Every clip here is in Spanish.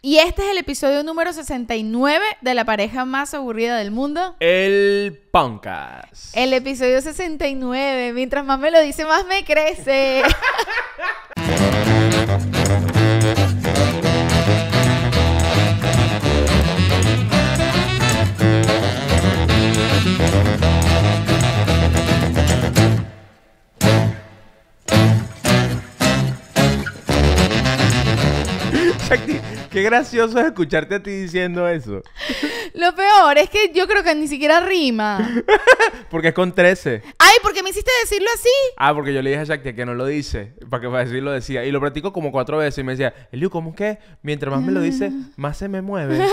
Y este es el episodio número 69 de la pareja más aburrida del mundo. El Poncas. El episodio 69. Mientras más me lo dice, más me crece. Qué gracioso es escucharte a ti diciendo eso. Lo peor es que yo creo que ni siquiera rima. porque es con 13. Ay, ¿por qué me hiciste decirlo así. Ah, porque yo le dije a Shakti que no lo dice. Para que para decirlo decía. Y lo practico como cuatro veces. Y me decía, Eliu, ¿cómo que? Mientras más me lo dice, más se me mueve.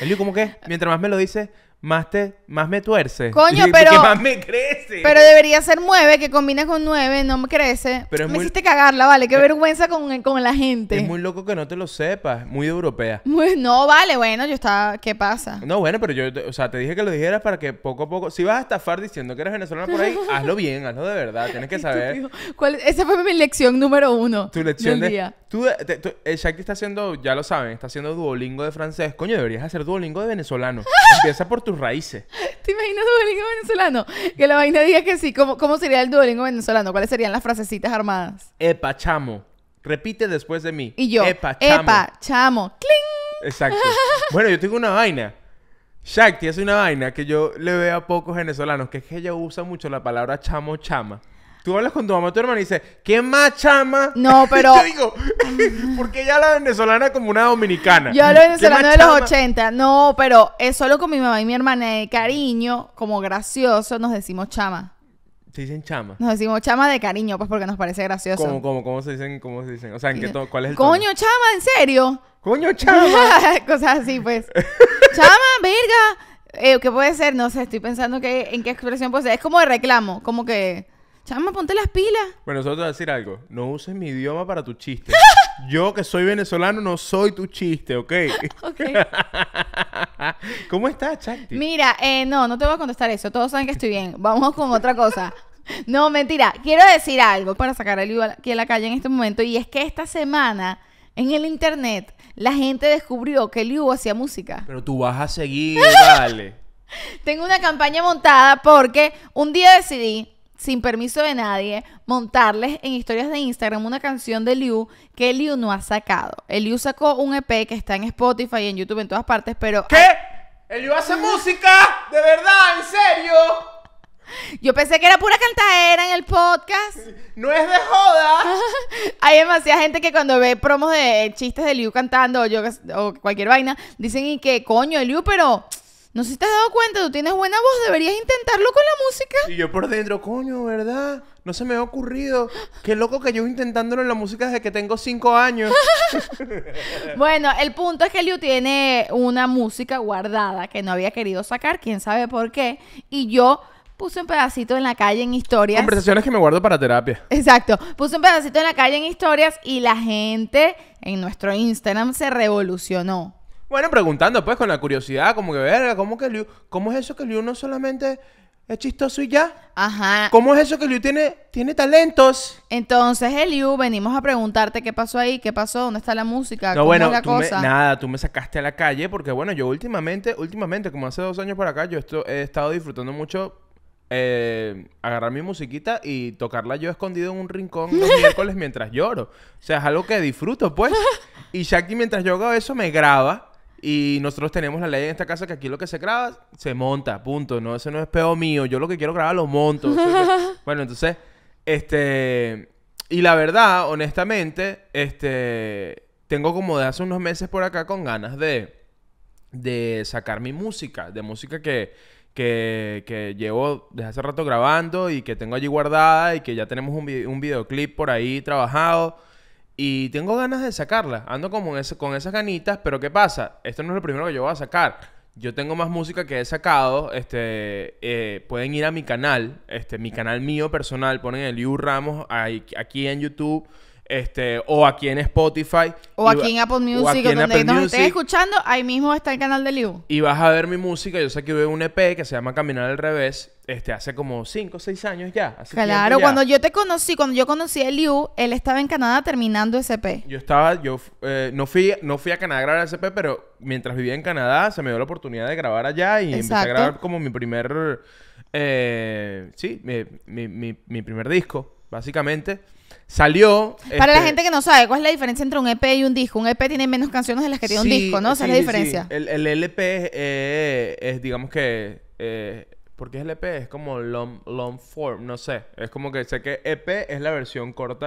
Eliu, ¿cómo que? Mientras más me lo dice, más te más me tuerce. Coño, pero. más me crece. Pero debería ser nueve que combina con nueve no me crece. Pero me hiciste cagarla, vale. Qué vergüenza con, con, la gente. Es muy loco que no te lo sepas. Muy europea. no, vale, bueno, yo estaba. ¿Qué pasa? No, bueno, pero yo, o sea, te dije que lo dijeras para que poco a poco. Si vas a estafar diciendo que eres venezolano por ahí, hazlo bien, hazlo de verdad. Tienes que saber. ¿Cuál, esa fue mi lección número uno. Tu lección del de. Tú, te, eh, está haciendo, ya lo saben, está haciendo duolingo de francés. Coño, deberías hacer duolingo de venezolano. Empieza por tus raíces. ¿Te imaginas Duolingo venezolano? Que la vaina diga que sí. ¿Cómo, cómo sería el Duolingo venezolano? ¿Cuáles serían las frasecitas armadas? Epa, chamo. Repite después de mí. Y yo. Epa, chamo. Epa, chamo. ¡Cling! Exacto. bueno, yo tengo una vaina. Shakti hace una vaina que yo le veo a pocos venezolanos, que es que ella usa mucho la palabra chamo chama. Tú hablas con tu mamá, tu hermana y dices, ¿qué más chama? No, pero. Yo digo, porque ya la venezolana como una dominicana. Yo hablo venezolana de los 80. No, pero es solo con mi mamá y mi hermana de cariño, como gracioso, nos decimos chama. Se dicen chama. Nos decimos chama de cariño, pues porque nos parece gracioso. ¿Cómo, cómo, cómo se dicen? ¿Cómo se dicen? O sea, ¿en qué ¿cuál es el Coño, chama, ¿en serio? Coño, chama. Cosas así, pues. chama, verga. Eh, ¿Qué puede ser? No sé, estoy pensando que en qué expresión puede ser. Es como de reclamo, como que. Chama, ponte las pilas. Bueno, nosotros te voy a decir algo. No uses mi idioma para tu chiste. Yo que soy venezolano no soy tu chiste, ¿ok? ok. ¿Cómo estás, Chanti? Mira, eh, no, no te voy a contestar eso. Todos saben que estoy bien. Vamos con otra cosa. No, mentira. Quiero decir algo para sacar a Liu aquí a la calle en este momento. Y es que esta semana en el internet la gente descubrió que Liu hacía música. Pero tú vas a seguir, dale. Tengo una campaña montada porque un día decidí sin permiso de nadie, montarles en historias de Instagram una canción de Liu que Liu no ha sacado. El Liu sacó un EP que está en Spotify, y en YouTube, en todas partes, pero... ¿Qué? ¿El Liu hace música? ¿De verdad? ¿En serio? Yo pensé que era pura cantadera en el podcast. No es de joda. Hay demasiada gente que cuando ve promos de chistes de Liu cantando o, cualquier vaina, dicen y que coño, el Liu, pero no sé si te has dado cuenta, tú tienes buena voz, deberías intentarlo con la música. Y yo por dentro, coño, ¿verdad? No se me ha ocurrido. Qué loco que yo intentándolo en la música desde que tengo cinco años. bueno, el punto es que Liu tiene una música guardada que no había querido sacar, quién sabe por qué. Y yo puse un pedacito en la calle en historias. Conversaciones que me guardo para terapia. Exacto. Puse un pedacito en la calle en historias y la gente en nuestro Instagram se revolucionó. Bueno, preguntando pues con la curiosidad, como que, verga, ¿cómo, que Liu, ¿cómo es eso que Liu no solamente es chistoso y ya? Ajá. ¿Cómo es eso que Liu tiene, tiene talentos? Entonces, eh, Liu, venimos a preguntarte qué pasó ahí, qué pasó, dónde está la música, no, ¿Cómo bueno, la nada, tú me sacaste a la calle porque, bueno, yo últimamente, últimamente, como hace dos años por acá, yo esto, he estado disfrutando mucho eh, agarrar mi musiquita y tocarla yo escondido en un rincón los miércoles mientras lloro. O sea, es algo que disfruto, pues. Y Shaki, mientras yo hago eso, me graba y nosotros tenemos la ley en esta casa que aquí lo que se graba se monta, punto. No, eso no es pedo mío. Yo lo que quiero grabar lo monto. bueno, entonces, este. Y la verdad, honestamente, este. Tengo como de hace unos meses por acá con ganas de. de sacar mi música. De música que. Que, que llevo desde hace rato grabando y que tengo allí guardada y que ya tenemos un, un videoclip por ahí trabajado. Y tengo ganas de sacarla. Ando como con esas ganitas, pero ¿qué pasa? Esto no es lo primero que yo voy a sacar. Yo tengo más música que he sacado. Este, eh, pueden ir a mi canal, este, mi canal mío personal. Ponen el Liu Ramos aquí en YouTube este, o aquí en Spotify. O aquí en Apple Music, donde nos escuchando, ahí mismo está el canal de Liu. Y vas a ver mi música, yo saqué un EP que se llama Caminar al Revés, este, hace como 5 o 6 años ya. claro, cuando yo te conocí, cuando yo conocí a Liu, él estaba en Canadá terminando SP. Yo estaba, yo eh, no, fui, no fui a Canadá a grabar SP, pero mientras vivía en Canadá se me dio la oportunidad de grabar allá y empecé a grabar como mi primer, eh, sí, mi, mi, primer disco, básicamente. Salió. Para la este, gente que no sabe, ¿cuál es la diferencia entre un EP y un disco? Un EP tiene menos canciones de las que tiene un disco, ¿no? Esa es la diferencia. El, el, LP eh, es, digamos que eh, porque es el EP, es como long, long form, no sé. Es como que sé que EP es la versión corta,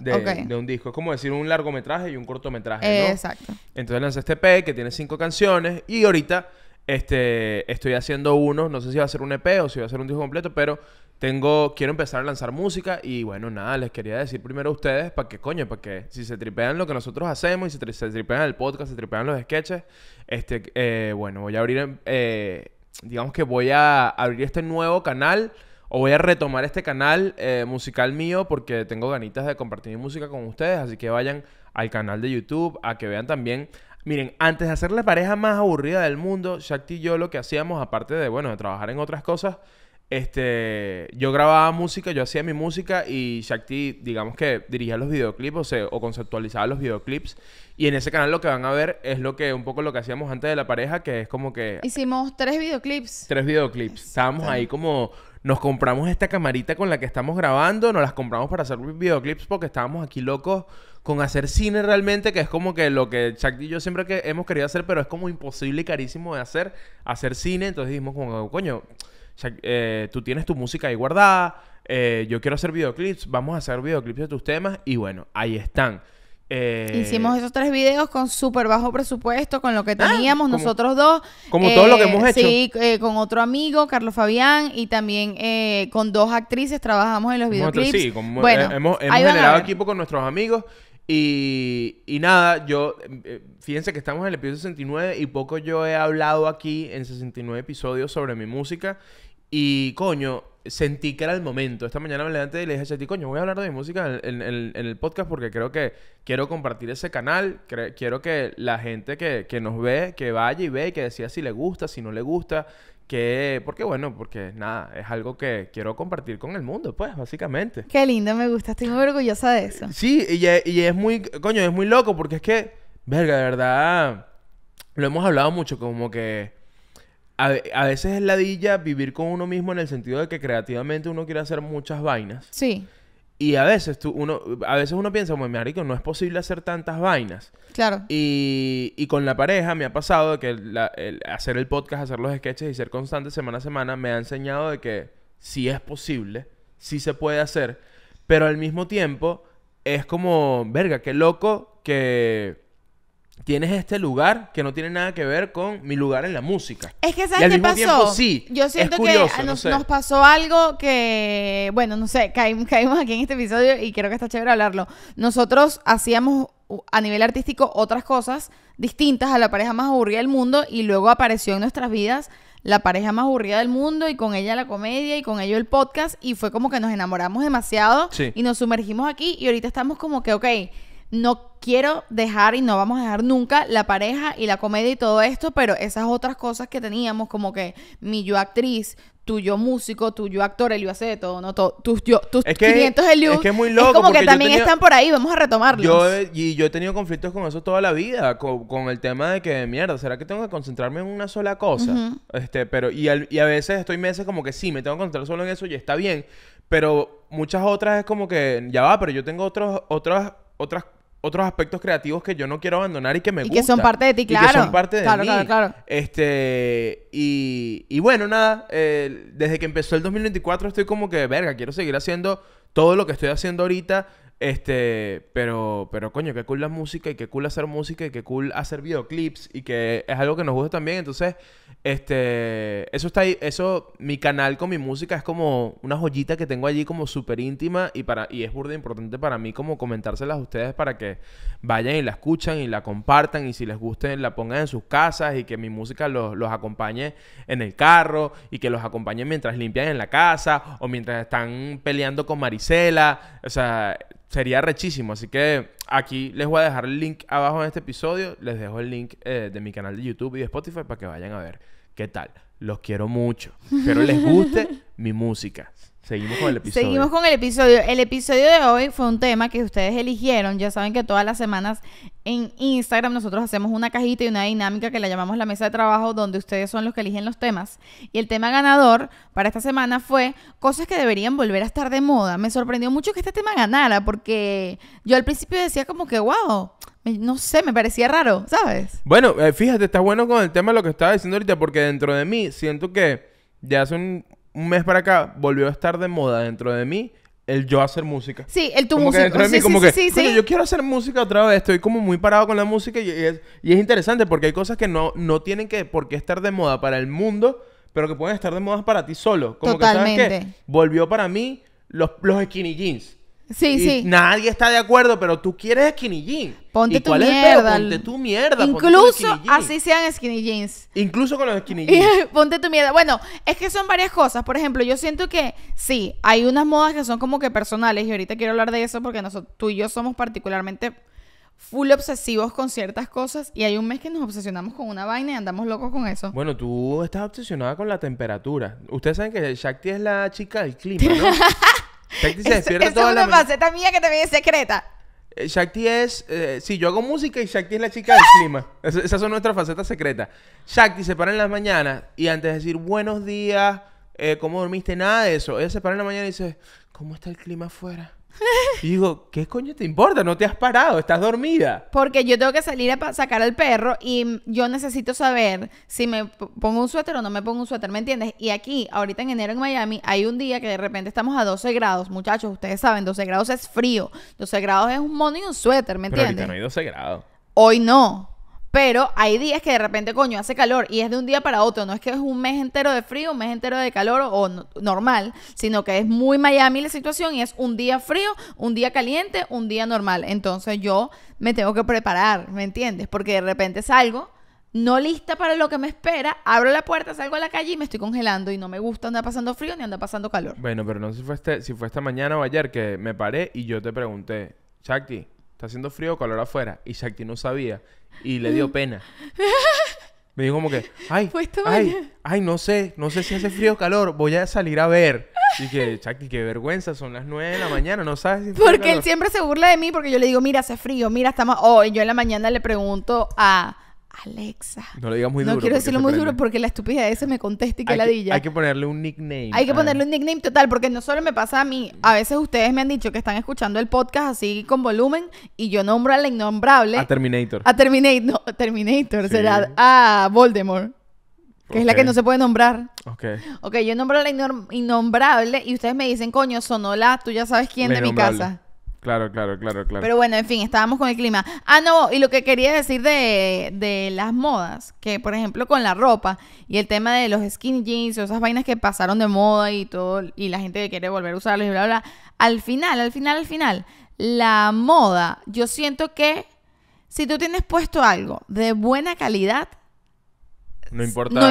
de, un disco. Es como decir un largometraje y un cortometraje, ¿no? Exacto. Entonces lancé este EP que tiene cinco canciones y ahorita este, estoy haciendo uno. No sé si va a ser un EP o si va a ser un disco completo, pero tengo, quiero empezar a lanzar música y bueno, nada, les quería decir primero a ustedes para que coño, para que si se tripean lo que nosotros hacemos y se, tripean el podcast, se tripean los sketches, este, eh, bueno, voy a abrir em, eh, digamos que voy a abrir este nuevo canal o voy a retomar este canal eh, musical mío porque tengo ganitas de compartir mi música con ustedes, así que vayan al canal de YouTube a que vean también. Miren, antes de hacer la pareja más aburrida del mundo, Shakti y yo lo que hacíamos, aparte de, bueno, de trabajar en otras cosas, este, yo grababa música, yo hacía mi música y Shakti, digamos que dirigía los videoclips o, sea, conceptualizaba los videoclips. Y en ese canal lo que van a ver es lo que un poco lo que hacíamos antes de la pareja, que es como que... Hicimos tres videoclips. Tres videoclips. Estábamos ahí como... Nos compramos esta camarita con la que estamos grabando, nos las compramos para hacer videoclips porque estábamos aquí locos con hacer cine realmente, que es como que lo que Shakti y yo siempre que hemos querido hacer, pero es como imposible y carísimo de hacer, hacer cine. Entonces dijimos como, coño eh, tú tienes tu música ahí guardada, eh, yo quiero hacer videoclips, vamos a hacer videoclips de tus temas y bueno, ahí están. Eh, Hicimos esos tres videos con súper bajo presupuesto, con lo que ah, teníamos nosotros dos. Como todo lo que eh, hemos hecho. Sí, con otro amigo, Carlos Fabián, y también con dos actrices trabajamos en los videoclips. sí, bueno, hemos generado equipo con nuestros amigos y, y nada, yo, eh, fíjense que estamos en el episodio 69 y poco yo he hablado aquí en 69 episodios sobre mi música y coño, sentí que era el momento. Esta mañana me levanté y le dije a ti, coño, voy a hablar de mi música en, el podcast porque creo que quiero compartir ese canal. quiero que la gente que, que, nos ve, que vaya y ve, que decida si le gusta, si no le gusta, que, porque bueno, porque nada, es algo que quiero compartir con el mundo, pues, básicamente. Qué lindo, me gusta, estoy muy orgullosa de eso. Sí, y, es muy, coño, es muy loco, porque es que, verga, de verdad, lo hemos hablado mucho, como que a, a veces es ladilla vivir con uno mismo en el sentido de que creativamente uno quiere hacer muchas vainas. Sí. Y a veces tú, uno, a veces uno piensa, marico, no es posible hacer tantas vainas. Claro. Y, con la pareja me ha pasado que hacer el podcast, hacer los sketches y ser constante semana a semana me ha enseñado de que sí es posible, sí se puede hacer, pero al mismo tiempo es como, verga, qué loco que tienes este lugar que no tiene nada que ver con mi lugar en la música. Es que ¿sabes y al qué mismo pasó? sí, Yo siento que nos, pasó algo que, bueno, no sé, caímos, aquí en este episodio y creo que está chévere hablarlo. Nosotros hacíamos a nivel artístico otras cosas distintas a la pareja más aburrida del mundo y luego apareció en nuestras vidas la pareja más aburrida del mundo y con ella la comedia y con ello el podcast y fue como que nos enamoramos demasiado y nos sumergimos aquí y ahorita estamos como que, ok, no quiero dejar y no vamos a dejar nunca la pareja y la comedia y todo esto, pero esas otras cosas que teníamos, como que mi yo actriz, tu yo músico, tu yo actor, el yo hace de todo, ¿no? Todo, tus yo, tus que, 500 el es, que es, muy loco como que también están por ahí, vamos a retomarlos. y yo he tenido conflictos con eso toda la vida, con, el tema de que, mierda, ¿será que tengo que concentrarme en una sola cosa? este pero y, a veces estoy meses como que sí, me tengo que concentrar solo en eso y está bien, pero muchas otras es como que, ya va, pero yo tengo otros, otras, otras otros aspectos creativos que yo no quiero abandonar y que me y que son parte de ti, claro. Y que son parte de mí. Claro, claro, Este, y, y bueno, nada, eh, desde que empezó el 2024 estoy como que, verga, quiero seguir haciendo todo lo que estoy haciendo ahorita. Este, pero, pero coño, qué cool la música y qué cool hacer música y qué cool hacer videoclips y que es algo que nos gusta también. Entonces, este, eso está ahí, eso, mi canal con mi música es como una joyita que tengo allí como súper íntima y para, y es burda importante para mí como comentárselas a ustedes para que vayan y la escuchan y la compartan y si les guste la pongan en sus casas y que mi música los, los acompañe en el carro y que los acompañe mientras limpian en la casa o mientras están peleando con Marisela. O sea, sería rechísimo. Así que aquí les voy a dejar el link abajo en este episodio. Les dejo el link eh, de mi canal de YouTube y de Spotify para que vayan a ver qué tal. Los quiero mucho. Espero les guste mi música. Seguimos con el episodio. Seguimos con el episodio. El episodio de hoy fue un tema que ustedes eligieron. Ya saben que todas las semanas en Instagram nosotros hacemos una cajita y una dinámica que la llamamos la mesa de trabajo donde ustedes son los que eligen los temas. Y el tema ganador para esta semana fue cosas que deberían volver a estar de moda. Me sorprendió mucho que este tema ganara porque yo al principio decía como que, wow, no sé, me parecía raro, ¿sabes? Bueno, eh, fíjate, está bueno con el tema de lo que estaba diciendo ahorita porque dentro de mí siento que ya son... un un mes para acá volvió a estar de moda dentro de mí el yo hacer música. Sí, el tu música. mí, como que, yo quiero hacer música otra vez. Estoy como muy parado con la música y es, interesante porque hay cosas que no, no tienen que por qué estar de moda para el mundo, pero que pueden estar de moda para ti solo. Como que sabes que volvió para mí los, los skinny jeans. Sí, sí. Nadie está de acuerdo, pero tú quieres skinny jeans. Ponte tu mierda. ponte tu mierda. Incluso así sean skinny jeans. Incluso con los skinny jeans. ponte tu mierda. Bueno, es que son varias cosas. Por ejemplo, yo siento que sí, hay unas modas que son como que personales. Y ahorita quiero hablar de eso porque nosotros, tú y yo somos particularmente full obsesivos con ciertas cosas y hay un mes que nos obsesionamos con una vaina y andamos locos con eso. Bueno, tú estás obsesionada con la temperatura. Ustedes saben que Shakti es la chica del clima, ¿no? Shakti se despierta es, una faceta mía que también es secreta. Eh, Shakti es. Eh, sí, yo hago música y Shakti es la chica del clima. esas son nuestras facetas secretas. Shakti se para en las mañanas y antes de decir buenos días, eh, ¿cómo dormiste? Nada de eso. Ella se para en la mañana y dice, ¿cómo está el clima afuera? Y digo, ¿qué coño te importa? No te has parado, estás dormida. Porque yo tengo que salir a sacar al perro y yo necesito saber si me pongo un suéter o no me pongo un suéter, ¿me entiendes? Y aquí, ahorita en enero en Miami, hay un día que de repente estamos a 12 grados, muchachos, ustedes saben, 12 grados es frío, 12 grados es un mono y un suéter, ¿me entiendes? Pero ahorita no hay 12 grados. Hoy no. Pero hay días que de repente, coño, hace calor y es de un día para otro. No es que es un mes entero de frío, un mes entero de calor o normal, sino que es muy Miami la situación y es un día frío, un día caliente, un día normal. Entonces yo me tengo que preparar, ¿me entiendes? Porque de repente salgo no lista para lo que me espera, abro la puerta, salgo a la calle y me estoy congelando y no me gusta andar pasando frío ni andar pasando calor. Bueno, pero no sé si fue, este, si fue esta mañana o ayer que me paré y yo te pregunté, Chakti está haciendo frío o calor afuera. Y Chaki no sabía y le dio pena. Me dijo como que, ay, ay, ay, no sé, no sé si hace frío o calor, voy a salir a ver. Y que, Chaki, qué vergüenza, son las nueve de la mañana, no sabes Porque él siempre se burla de mí porque yo le digo, mira, hace frío, mira, estamos... Oh, y yo en la mañana le pregunto a Alexa. No lo digas muy duro. No quiero decirlo muy duro porque la estupidez ese me contesta y que la ladilla. hay que ponerle un nickname. Hay que ponerle un nickname total porque no solo me pasa a mí. A veces ustedes me han dicho que están escuchando el podcast así con volumen y yo nombro a la innombrable. A Terminator. A Terminator. Terminator será a Voldemort. Que es la que no se puede nombrar. Ok. Ok, yo nombro a la innombrable y ustedes me dicen, coño, Sonola, tú ya sabes quién de mi casa. Claro, claro, claro, claro. Pero bueno, en fin, estábamos con el clima. Ah, no, y lo que quería decir de, las modas, que por ejemplo con la ropa y el tema de los skinny jeans o esas vainas que pasaron de moda y todo, y la gente que quiere volver a usarlos y bla, bla, bla. Al final, al final, al final, la moda, yo siento que si tú tienes puesto algo de buena calidad, no importa,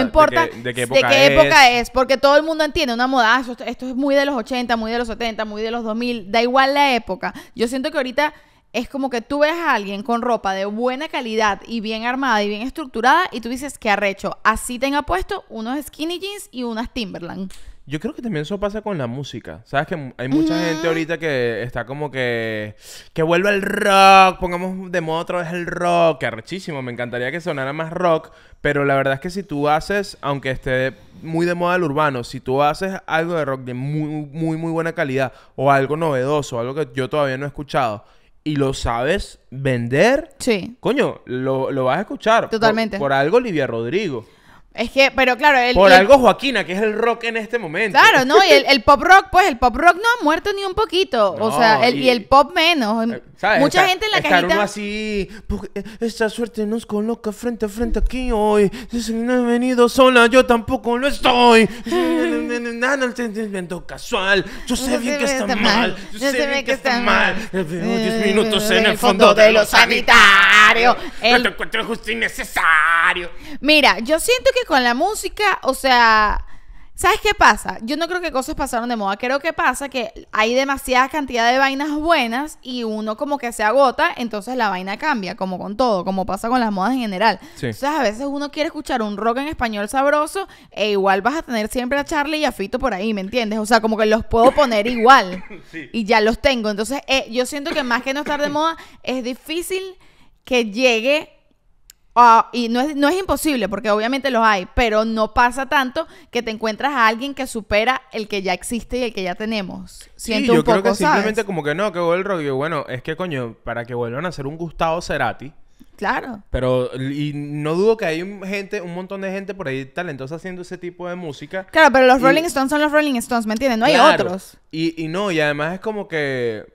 de, qué, época, es. porque todo el mundo entiende una moda, ah, esto, es muy de los 80, muy de los 70, muy de los 2000, da igual la época. Yo siento que ahorita es como que tú ves a alguien con ropa de buena calidad y bien armada y bien estructurada y tú dices, qué arrecho, así tenga puesto unos skinny jeans y unas Timberland. Yo creo que también eso pasa con la música. Sabes que hay mucha gente mm. ahorita que está como que. Que vuelva el rock, pongamos de moda otra vez el rock, que arrechísimo. Me encantaría que sonara más rock, pero la verdad es que si tú haces, aunque esté muy de moda el urbano, si tú haces algo de rock de muy, muy, muy buena calidad, o algo novedoso, algo que yo todavía no he escuchado, y lo sabes vender, sí. coño, lo, lo vas a escuchar. Totalmente. por algo Olivia Rodrigo. Es que, pero claro, el, Por algo Joaquina, que es el rock en este momento. Claro, ¿no? Y el, el pop rock, pues el pop rock no ha muerto ni un poquito. o sea, el, y, el pop menos. Eh, Mucha gente en la estar cajita... uno así, pues, eh, esta suerte nos coloca frente a frente aquí hoy. Si no he venido sola, yo tampoco lo estoy. Nada, no entiendo casual. Yo sé bien que está mal. Yo sé bien que está mal. Veo eh, 10 eh, minutos en el fondo de los sanitarios. No te encuentro justo innecesario. Mira, yo siento que con la música, o sea ¿Sabes qué pasa? Yo no creo que cosas pasaron de moda. Creo que pasa que hay demasiada cantidad de vainas buenas y uno como que se agota, entonces la vaina cambia, como con todo, como pasa con las modas en general. Entonces a veces uno quiere escuchar un rock en español sabroso e igual vas a tener siempre a Charlie y a Fito por ahí, ¿me entiendes? O sea, como que los puedo poner igual y ya los tengo. Entonces eh, yo siento que más que no estar de moda, es difícil que llegue Ah, y no es, no es imposible, porque obviamente los hay, pero no pasa tanto que te encuentras a alguien que supera el que ya existe y el que ya tenemos. Siento yo creo que simplemente como que no, que vuelve el rollo. Bueno, es que coño, para que vuelvan a ser un Gustavo Cerati. Claro. Pero, y no dudo que hay un gente, un montón de gente por ahí talentosa haciendo ese tipo de música. Claro, pero los Rolling Stones son los Rolling Stones, ¿me entiendes? No hay otros. Y, y no, y además es como que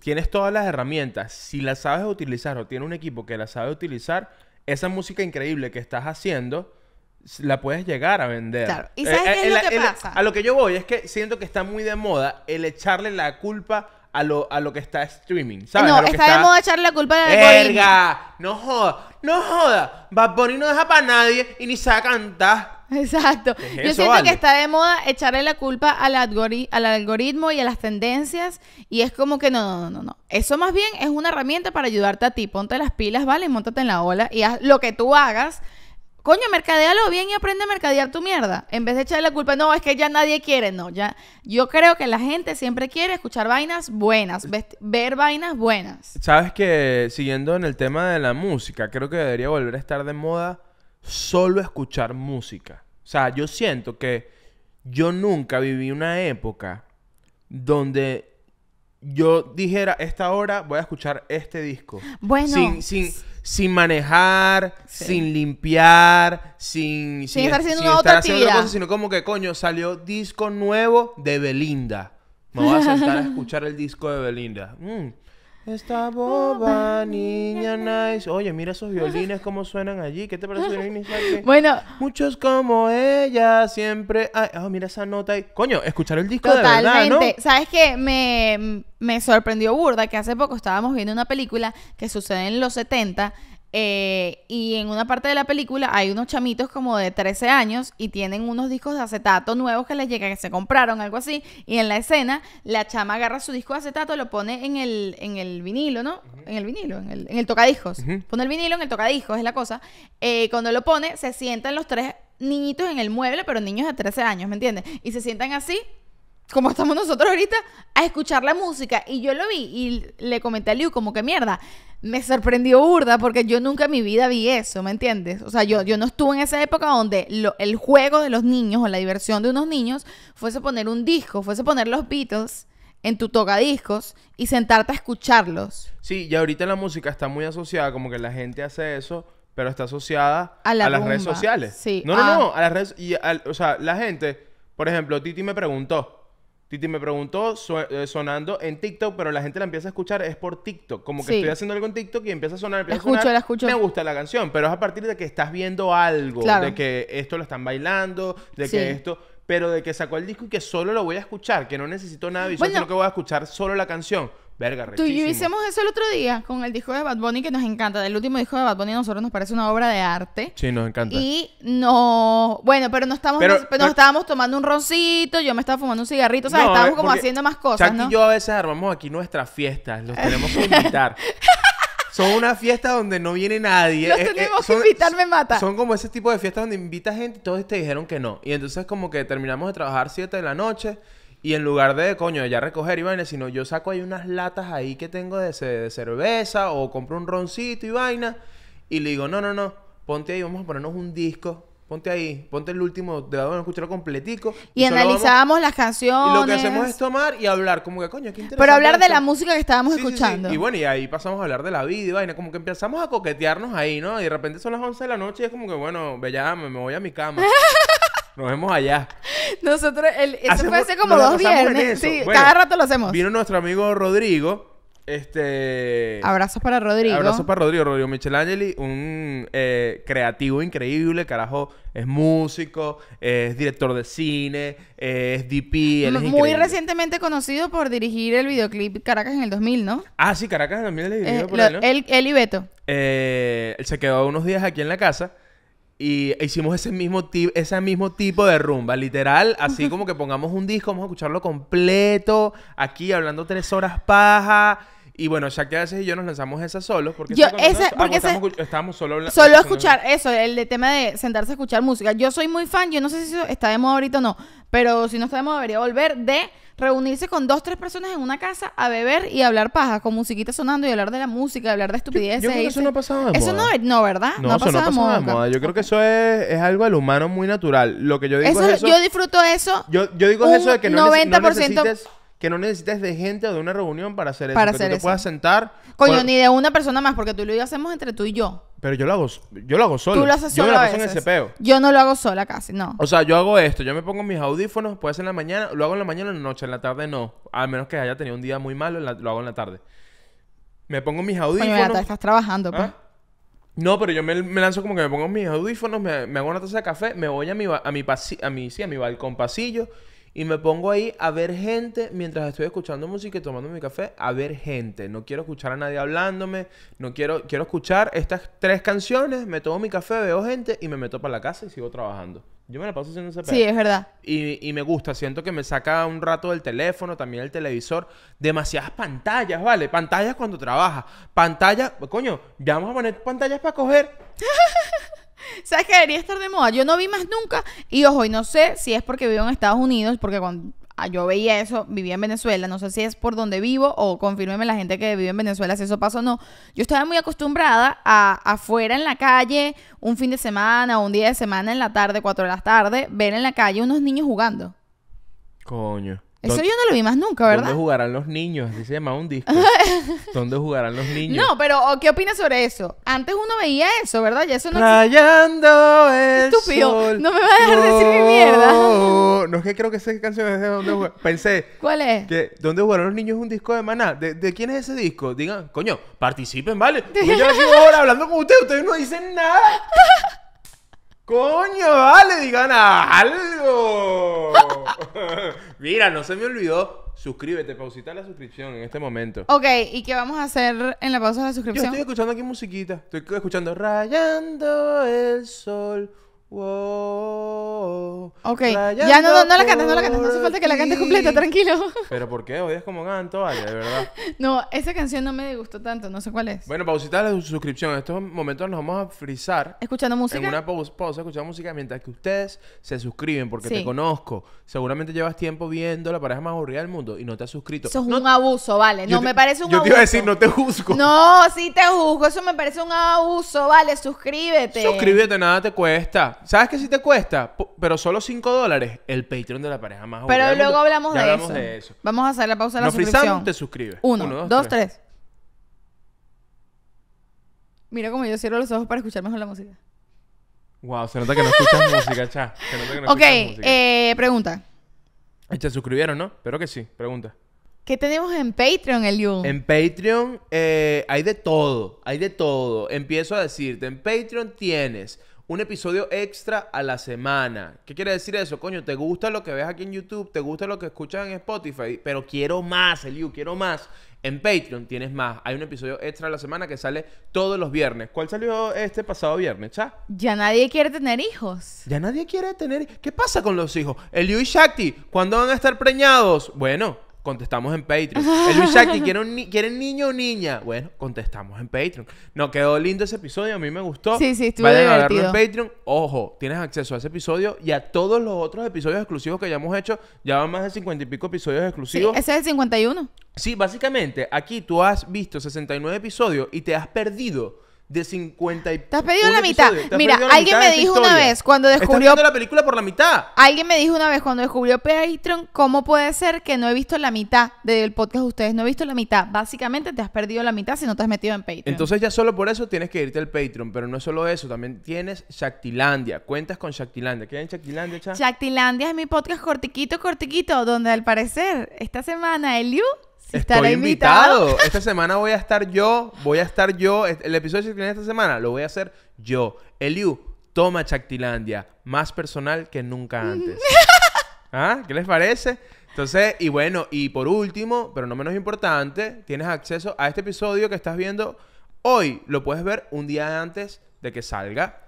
tienes todas las herramientas. Si las sabes utilizar o tienes un equipo que las sabe utilizar esa música increíble que estás haciendo la puedes llegar a vender. Claro. ¿Y eh, sabes eh, qué es lo que pasa? a lo que yo voy es que siento que está muy de moda el echarle la culpa a lo, que está streaming, ¿sabes? No, está, de moda echarle la culpa de la ¡Verga! ¡No joda! ¡No joda! Bad Bunny no deja para nadie y ni sabe cantar. Exacto. Yo siento que está de moda echarle la culpa al, algoritmo y a las tendencias y es como que no, no, no, no. Eso más bien es una herramienta para ayudarte a ti. Ponte las pilas, ¿vale? Y montate en la ola y haz lo que tú hagas. Coño, mercadealo bien y aprende a mercadear tu mierda. En vez de echarle la culpa, no, es que ya nadie quiere, no, ya. Yo creo que la gente siempre quiere escuchar vainas buenas, ver vainas buenas. Sabes que siguiendo en el tema de la música, creo que debería volver a estar de moda solo escuchar música. O sea, yo siento que yo nunca viví una época donde yo dijera, esta hora voy a escuchar este disco. Bueno. Sin, sin, manejar, sin limpiar, sin, sin, estar haciendo, otra otra cosa, sino como que, coño, salió disco nuevo de Belinda. Me voy a sentar a escuchar el disco de Belinda. Mm. Esta boba niña nice. Oye, mira esos violines cómo suenan allí. ¿Qué te parece Bueno, muchos como ella siempre. Ay, ah, mira esa nota ahí. Coño, escuchar el disco de verdad, ¿no? ¿Sabes qué? Me, me sorprendió burda que hace poco estábamos viendo una película que sucede en los 70 eh, y en una parte de la película hay unos chamitos como de 13 años y tienen unos discos de acetato nuevos que les llega que se compraron, algo así. Y en la escena, la chama agarra su disco de acetato, lo pone en el, en el vinilo, ¿no? En el vinilo, en el, en el tocadiscos. Pone el vinilo en el tocadiscos, es la cosa. Eh, cuando lo pone, se sientan los tres niñitos en el mueble, pero niños de 13 años, ¿me entiendes? Y se sientan así como estamos nosotros ahorita, a escuchar la música. Y yo lo vi y le comenté a Liu como que mierda. Me sorprendió burda porque yo nunca en mi vida vi eso, ¿me entiendes? O sea, yo, yo no estuve en esa época donde el juego de los niños o la diversión de unos niños fuese poner un disco, fuese poner los Beatles en tu tocadiscos y sentarte a escucharlos. Sí, y ahorita la música está muy asociada, como que la gente hace eso, pero está asociada a, las redes sociales. Sí. No, no, no, ah. a las redes... o sea, la gente, por ejemplo, Titi me preguntó, Titi me preguntó eh, sonando en TikTok, pero la gente la empieza a escuchar es por TikTok. Como que estoy haciendo algo en TikTok y empieza a sonar, empieza a sonar. La Me gusta la canción, pero es a partir de que estás viendo algo, de que esto lo están bailando, de que esto pero de que sacó el disco y que solo lo voy a escuchar, que no necesito nada y solo que voy a escuchar solo la canción. Tú y yo hicimos eso el otro día con el disco de Bad Bunny que nos encanta. del último disco de Bad Bunny a nosotros nos parece una obra de arte. Sí, nos encanta. Y no. Bueno, pero no estamos. nos, estábamos tomando un roncito, yo me estaba fumando un cigarrito, o sea, estábamos eh, como haciendo más cosas. y yo a veces armamos aquí nuestras fiestas, los tenemos que invitar. Son una fiesta donde no viene nadie. Los eh, eh, tenemos que invitar, me mata. Son como ese tipo de fiestas donde invita gente y todos te dijeron que no. Y entonces como que terminamos de trabajar 7 de la noche y en lugar de, coño, ya recoger y vaina, sino yo saco ahí unas latas ahí que tengo de, cerveza o compro un roncito y vaina. Y le digo, no, no, no, ponte ahí, vamos a ponernos un disco. Ponte ahí, ponte el último, de dado a escucharlo completico. Y, analizábamos las canciones. Y lo que hacemos es tomar y hablar, como que coño, qué interesante. Pero hablar de la música que estábamos escuchando. Y bueno, y ahí pasamos a hablar de la vida y vaina, como que empezamos a coquetearnos ahí, ¿no? Y de repente son las 11 de la noche y es como que, bueno, bella, me voy a mi cama. Nos vemos allá. Nosotros, eso fue hace como dos viernes. cada rato lo hacemos. Vino nuestro amigo Rodrigo. Este. Abrazos para Rodrigo. Abrazos para Rodrigo. Rodrigo Michelangeli, un eh, creativo increíble, carajo. Es músico, es director de cine, eh, es DP. Muy recientemente conocido por dirigir el videoclip Caracas en el 2000, ¿no? Ah, sí, Caracas en el 2000 le dirigió él, y Beto. Eh, él se quedó unos días aquí en la casa y hicimos ese mismo, ese mismo tipo de rumba, literal. Así como que pongamos un disco, vamos a escucharlo completo. Aquí hablando tres horas paja. Y bueno, ya que veces y yo nos lanzamos esa solos porque, estábamos, solo Solo escuchar eso, el de tema de sentarse a escuchar música. Yo soy muy fan, yo no sé si está de moda ahorita o no, pero si no está de moda debería volver de reunirse con dos, tres personas en una casa a beber y hablar paja, con musiquita sonando y hablar de la música, hablar de estupideces. Yo, creo que eso no pasado de moda. no, ¿verdad? No, eso no pasaba de moda. Yo creo que eso es, es, algo del humano muy natural. Lo que yo digo es eso. Yo disfruto eso. Yo, digo eso de que no, necesites que no necesites de gente o de una reunión para hacer eso. Para que te puedas sentar. Coño, ni de una persona más, porque tú y yo hacemos entre tú y yo. Pero yo lo hago, yo lo hago solo. Tú lo haces Yo la en el peo. Yo no lo hago sola casi, no. O sea, yo hago esto, yo me pongo mis audífonos, puede ser en la mañana, lo hago en la mañana o en la noche, en la tarde no. Al menos que haya tenido un día muy malo, lo hago en la tarde. Me pongo mis audífonos. estás trabajando, pues. ¿Ah? No, pero yo me, lanzo como que me pongo mis audífonos, me, hago una taza de café, me voy a mi, a mi, a mi, sí, a mi balcón pasillo, y me pongo ahí a ver gente mientras estoy escuchando música y tomando mi café, a ver gente. No quiero escuchar a nadie hablándome, no quiero, quiero escuchar estas tres canciones, me tomo mi café, veo gente y me meto para la casa y sigo trabajando. Yo me la paso haciendo ese pedo. Sí, es verdad. Y, me gusta, siento que me saca un rato del teléfono, también el televisor. Demasiadas pantallas, ¿vale? Pantallas cuando trabaja. Pantallas, coño, ya vamos a poner pantallas para coger. ¿Sabes que debería estar de moda? Yo no vi más nunca. Y ojo, y no sé si es porque vivo en Estados Unidos, porque cuando ah, yo veía eso, vivía en Venezuela, no sé si es por donde vivo o confírmeme la gente que vive en Venezuela si eso pasa o no. Yo estaba muy acostumbrada a afuera en la calle, un fin de semana o un día de semana en la tarde, cuatro de la tarde, ver en la calle unos niños jugando. Coño. Eso yo no lo vi más nunca, ¿verdad? ¿Dónde jugarán los niños? Así se llama un disco. ¿Dónde jugarán los niños? No, pero oh, ¿qué opinas sobre eso? Antes uno veía eso, ¿verdad? Ya eso no Rayando el Estúpido. No me vas a dejar decir mi mierda. No, es que creo que esa canción es de dónde jugar. Pensé. ¿Cuál es? ¿Dónde jugarán los niños? es un disco de Maná. ¿De, quién es ese disco? Digan, coño, participen, ¿vale? Yo llevo ahora hablando con ustedes. Ustedes no dicen nada. Coño, vale, digan algo. Mira, no se me olvidó. Suscríbete, pausita la suscripción en este momento. Ok, ¿y qué vamos a hacer en la pausa de la suscripción? Yo estoy escuchando aquí musiquita. Estoy escuchando Rayando el Sol. Ok, ya no, no, la cantes, no la cantes, no hace falta que la cantes completa, tranquilo. Pero ¿por qué Hoy es como canto, vale, de verdad? No, esa canción no me gustó tanto, no sé cuál es. Bueno, pausita la suscripción, en estos momentos nos vamos a frizar. ¿Escuchando música? En una pausa, escuchando música mientras que ustedes se suscriben, porque te conozco. Seguramente llevas tiempo viendo la pareja más aburrida del mundo y no te has suscrito. Eso es un abuso, vale, no, me parece un abuso. Yo te iba a decir, no te juzgo. No, sí te juzgo, eso me parece un abuso, vale, suscríbete. Suscríbete, nada te cuesta. ¿Sabes qué sí te cuesta? pero solo 5 dólares. El Patreon de la pareja más Pero luego hablamos, de, hablamos eso. de, eso. Vamos a hacer la pausa de la Nos suscripción. te suscribes. Uno, dos, tres. Mira cómo yo cierro los ojos para escuchar mejor la música. Wow, se nota que no escuchas música, cha. Se nota que no escuchas música. Eh, pregunta. Se suscribieron, ¿no? Espero que sí, pregunta. ¿Qué tenemos en Patreon, Eliu? En Patreon eh, hay de todo, hay de todo. Empiezo a decirte, en Patreon tienes un episodio extra a la semana. ¿Qué quiere decir eso? Coño, te gusta lo que ves aquí en YouTube, te gusta lo que escuchas en Spotify, pero quiero más, Eliu, quiero más. En Patreon tienes más. Hay un episodio extra a la semana que sale todos los viernes. ¿Cuál salió este pasado viernes, cha? Ya nadie quiere tener hijos. Ya nadie quiere tener. ¿Qué pasa con los hijos? Eliu y Shakti, ¿cuándo van a estar preñados? Bueno, contestamos en Patreon. El Luis ¿quieren, niño o niña? Bueno, contestamos en Patreon. No, quedó lindo ese episodio, a mí me gustó. Sí, sí, estuvo divertido. en Patreon. Ojo, tienes acceso a ese episodio y a todos los otros episodios exclusivos que ya hemos hecho. Ya van más de cincuenta y pico episodios exclusivos. ese es el 51. Sí, básicamente, aquí tú has visto 69 episodios y te has perdido de 50 y Te has perdido la mitad. Mira, alguien me dijo una vez cuando descubrió la película por la mitad. Alguien me dijo una vez cuando descubrió Patreon, ¿cómo puede ser que no he visto la mitad del podcast de ustedes? No he visto la mitad. Básicamente te has perdido la mitad si no te has metido en Patreon. Entonces ya solo por eso tienes que irte al Patreon, pero no es solo eso, también tienes Shaktilandia, cuentas con Shaktilandia. ¿Qué hay en Shaktilandia, Shaktilandia es mi podcast cortiquito cortiquito donde al parecer esta semana Eliu invitado. Esta semana voy a estar yo, voy a estar yo. El episodio que tiene esta semana lo voy a hacer yo. Eliu, toma Chactilandia, más personal que nunca antes. ¿Ah? ¿Qué les parece? Entonces, y bueno, y por último, pero no menos importante, tienes acceso a este episodio que estás viendo hoy. Lo puedes ver un día antes de que salga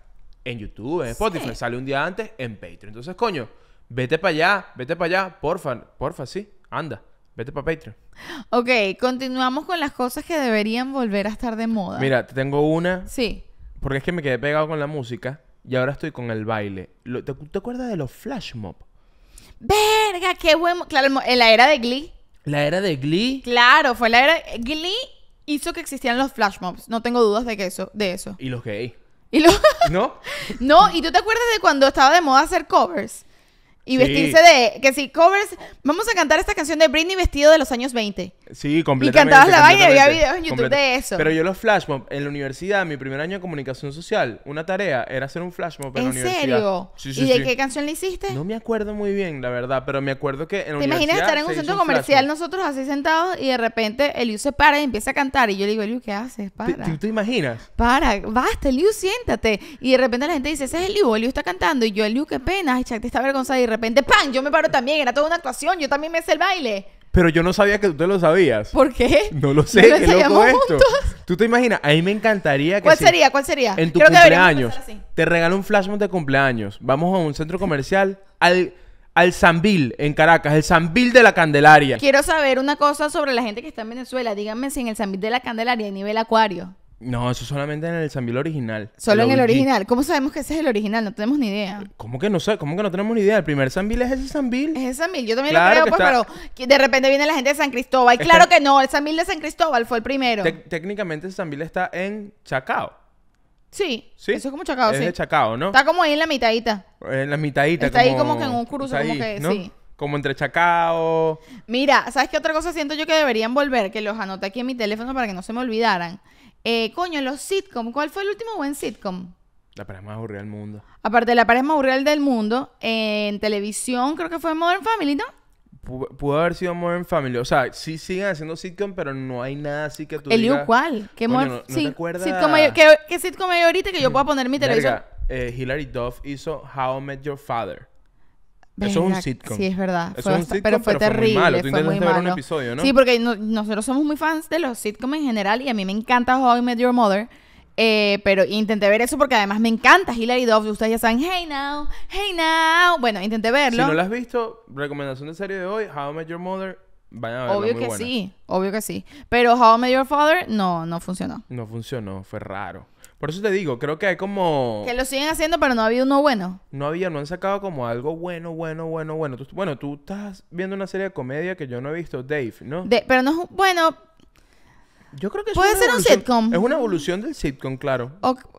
en YouTube, en Spotify. Sale un día antes en Patreon. Entonces, coño, vete para allá, vete para allá, porfa, porfa, sí, anda. Vete para Patreon. Ok, continuamos con las cosas que deberían volver a estar de moda. Mira, te tengo una. Sí. Porque es que me quedé pegado con la música y ahora estoy con el baile. ¿Te, acuerdas de los flash mobs? Verga, qué bueno! Claro, en la era de Glee. La era de Glee Claro, fue la era... Glee hizo que existieran los flash mobs. No tengo dudas de que eso, de eso. y los gays. Y los? no, ¿y tú te acuerdas de cuando estaba de moda hacer covers? Y vestirse de. Que si covers. Vamos a cantar esta canción de Britney vestido de los años 20. Sí, completamente. Y cantabas la vaina y había videos en YouTube de eso. Pero yo los mob En la universidad, mi primer año de comunicación social, una tarea era hacer un flashmob en, la universidad. ¿En serio? ¿Y de qué canción le hiciste? No me acuerdo muy bien, la verdad. Pero me acuerdo que en la ¿Te imaginas estar en un centro comercial nosotros así sentados y de repente Eliu se para y empieza a cantar? Y yo le digo, Eliu, ¿qué haces? Para. ¿Tú ¿Te, imaginas? Para, basta, Liu, siéntate. Y de repente la gente dice, ese es Eliu, Eliu está cantando. Y yo, Eliu, qué pena. te está avergonzada repente, ¡pam! Yo me paro también, era toda una actuación, yo también me hice el baile. Pero yo no sabía que tú te lo sabías. ¿Por qué? No lo sé, qué loco esto. ¿Tú te imaginas? A mí me encantaría que ¿Cuál sería? ¿Cuál sería? En tu cumpleaños. te regalo un flashmob de cumpleaños. Vamos a un centro comercial al al en Caracas, el zambil de la Candelaria. Quiero saber una cosa sobre la gente que está en Venezuela. Díganme si en el zambil de la Candelaria hay nivel acuario. No, eso solamente en el Sambil original. Solo en el original. ¿Cómo sabemos que ese es el original? No tenemos ni idea. Eh, ¿Cómo que no sé? ¿Cómo que no tenemos ni idea? El primer Sambil es ese Sambil. Es ese Sambil. Yo también lo creo, pues, pero de repente viene la gente de San Cristóbal. Y Claro que no, el Sambil de San Cristóbal fue el primero. técnicamente ese Sambil está en Chacao. Sí, sí, Eso es como Chacao, sí. Es de Chacao, ¿no? Está como ahí en la mitadita. En la mitadita. Está ahí como que en un cruce, como que sí. Como entre Chacao. Mira, ¿sabes qué otra cosa siento yo que deberían volver? Que los anoté aquí en mi teléfono para que no se me olvidaran. Eh, coño, los sitcom. ¿Cuál fue el último buen sitcom? La pared más aburrida del mundo. Aparte de la pared más aburrida del mundo, eh, en televisión creo que fue Modern Family, ¿no? pudo haber sido Modern Family. O sea, sí siguen haciendo sitcom, pero no hay nada así que tú El cuál? ¿Qué Sitcom hay ahorita que yo pueda poner mi televisión? Eh, Hilary Duff hizo How I Met Your Father eso es un sitcom. Sí, es verdad. pero fue terrible. Fue muy malo. un episodio, Sí, porque nosotros somos muy fans de los sitcoms en general y a mí me encanta How I Met Your Mother. Eh, pero intenté ver eso porque además me encanta Hilary Duff. Ustedes ya saben, hey now, hey now. Bueno, intenté verlo. Si no lo has visto, recomendación de serie de hoy, How I Met Your Mother. Vayan a verlo, obvio que sí, obvio que sí. Pero How I Met Your Father no, no funcionó. No funcionó, fue raro. Por eso te digo, creo que hay como... Que lo siguen haciendo, pero no ha habido uno bueno. No había, no han sacado como algo bueno, bueno, bueno, bueno. bueno, tú estás viendo una serie de comedia que yo no he visto, Dave, ¿no? pero no es bueno, yo creo que es Puede ser un sitcom. Es una evolución del sitcom, claro.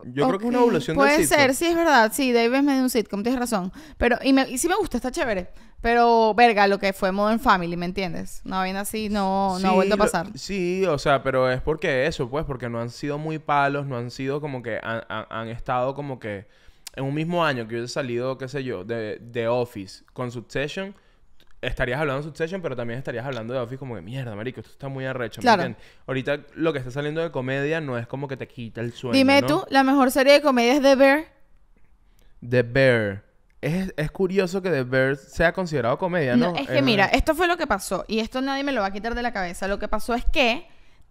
Yo creo que es una evolución Puede del sitcom. Puede ser, sí, es verdad. Sí, Dave me dio un sitcom, tienes razón. Pero, y, me, y sí me gusta, está chévere. Pero, verga, lo que fue Modern Family, ¿me entiendes? Una vaina así no, ha vuelto a pasar. sí, o sea, pero es porque eso, pues, porque no han sido muy palos, no han sido como que han, estado como que en un mismo año que yo he salido, qué sé yo, de, de Office con Succession estarías hablando de Succession, pero también estarías hablando de Office como que mierda, marico, esto está muy arrecho. Ahorita lo que está saliendo de comedia no es como que te quita el sueño. Dime tú, la mejor serie de comedia es The Bear. The Bear. Es, curioso que The Bear sea considerado comedia, ¿no? es que eh, mira, esto fue lo que pasó y esto nadie me lo va a quitar de la cabeza. Lo que pasó es que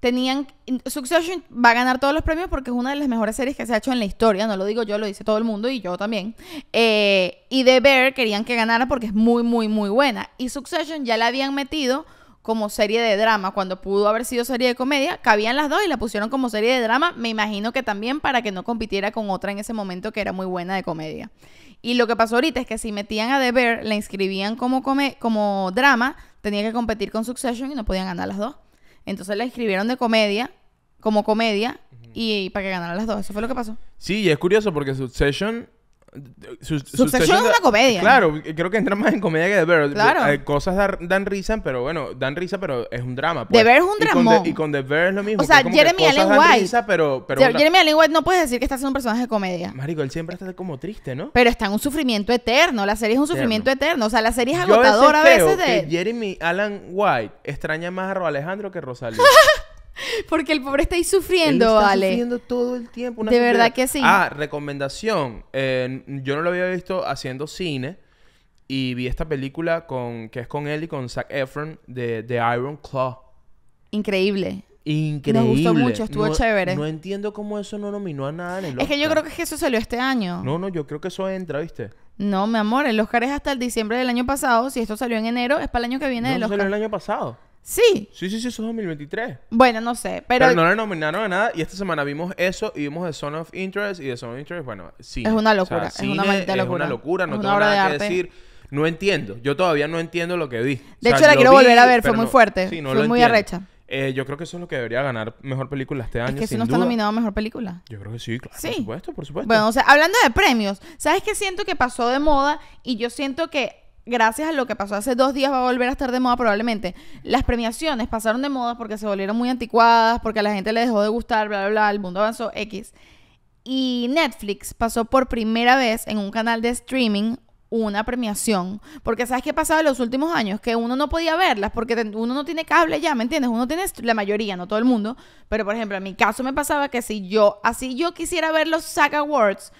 tenían. Succession va a ganar todos los premios porque es una de las mejores series que se ha hecho en la historia. No lo digo yo, lo dice todo el mundo y yo también. Eh, y The Bear querían que ganara porque es muy, muy, muy buena. Y Succession ya la habían metido como serie de drama, cuando pudo haber sido serie de comedia, cabían las dos y la pusieron como serie de drama, me imagino que también para que no compitiera con otra en ese momento que era muy buena de comedia. Y lo que pasó ahorita es que si metían a The Bear, la inscribían como, como drama, tenía que competir con Succession y no podían ganar las dos. Entonces la escribieron de comedia, como comedia, y, para que ganaran las dos. Eso fue lo que pasó. Sí, y es curioso porque Succession su, Succession es una comedia. Claro, creo que entra más en comedia que The Bear. Eh, cosas dan risa, pero bueno, dan risa, pero es un drama. Pues. The Bear es un drama. Y, con The Bear es lo mismo. O sea, Jeremy Allen White. pero, pero Jeremy Allen White no puedes decir que está haciendo un personaje de comedia. Marico, él siempre está como triste, ¿no? Pero está en un sufrimiento eterno. La serie es un sufrimiento eterno. O sea, la serie es agotadora a veces, creo Que Jeremy Allen White extraña más a Alejandro que Rosalía. Porque el pobre está ahí sufriendo, Él está sufriendo todo el tiempo. de verdad que sí. Ah, recomendación. Eh, yo no lo había visto haciendo cine. Y vi esta película con, que es con él y con Zac Efron de, de Iron Claw. Increíble. Increíble. Me gustó mucho, estuvo chévere. No entiendo cómo eso no nominó a nada en el Es que yo creo que eso salió este año. No, no, yo creo que eso entra, ¿viste? No, mi amor, el Oscar es hasta el diciembre del año pasado. Si esto salió en enero, es para el año que viene no, del No salió el año pasado. Sí. Sí, sí, sí, eso es 2023. Bueno, no sé, pero... no le nominaron a nada y esta semana vimos eso y vimos The Son of Interest y The Son of Interest, bueno, sí. Es una locura, es una locura. Es una locura, no tengo nada que decir. No entiendo, yo todavía no entiendo lo que vi. De hecho, la quiero volver a ver, fue muy fuerte, fue muy arrecha. Eh, yo creo que eso es lo que debería ganar mejor película este año. Es que si no está nominado a mejor película. Yo creo que sí, claro. Sí. Por supuesto, por supuesto. Bueno, o sea, hablando de premios, ¿sabes qué siento que pasó de moda? Y yo siento que gracias a lo que pasó hace dos días, va a volver a estar de moda probablemente. Las premiaciones pasaron de moda porque se volvieron muy anticuadas, porque a la gente le dejó de gustar, bla, bla, bla, el mundo avanzó X. Y Netflix pasó por primera vez en un canal de streaming una premiación, porque sabes qué pasaba en los últimos años, que uno no podía verlas, porque uno no tiene cable ya, ¿me entiendes? Uno tiene la mayoría, no todo el mundo, pero por ejemplo, en mi caso me pasaba que si yo, así yo quisiera ver los SAG Awards,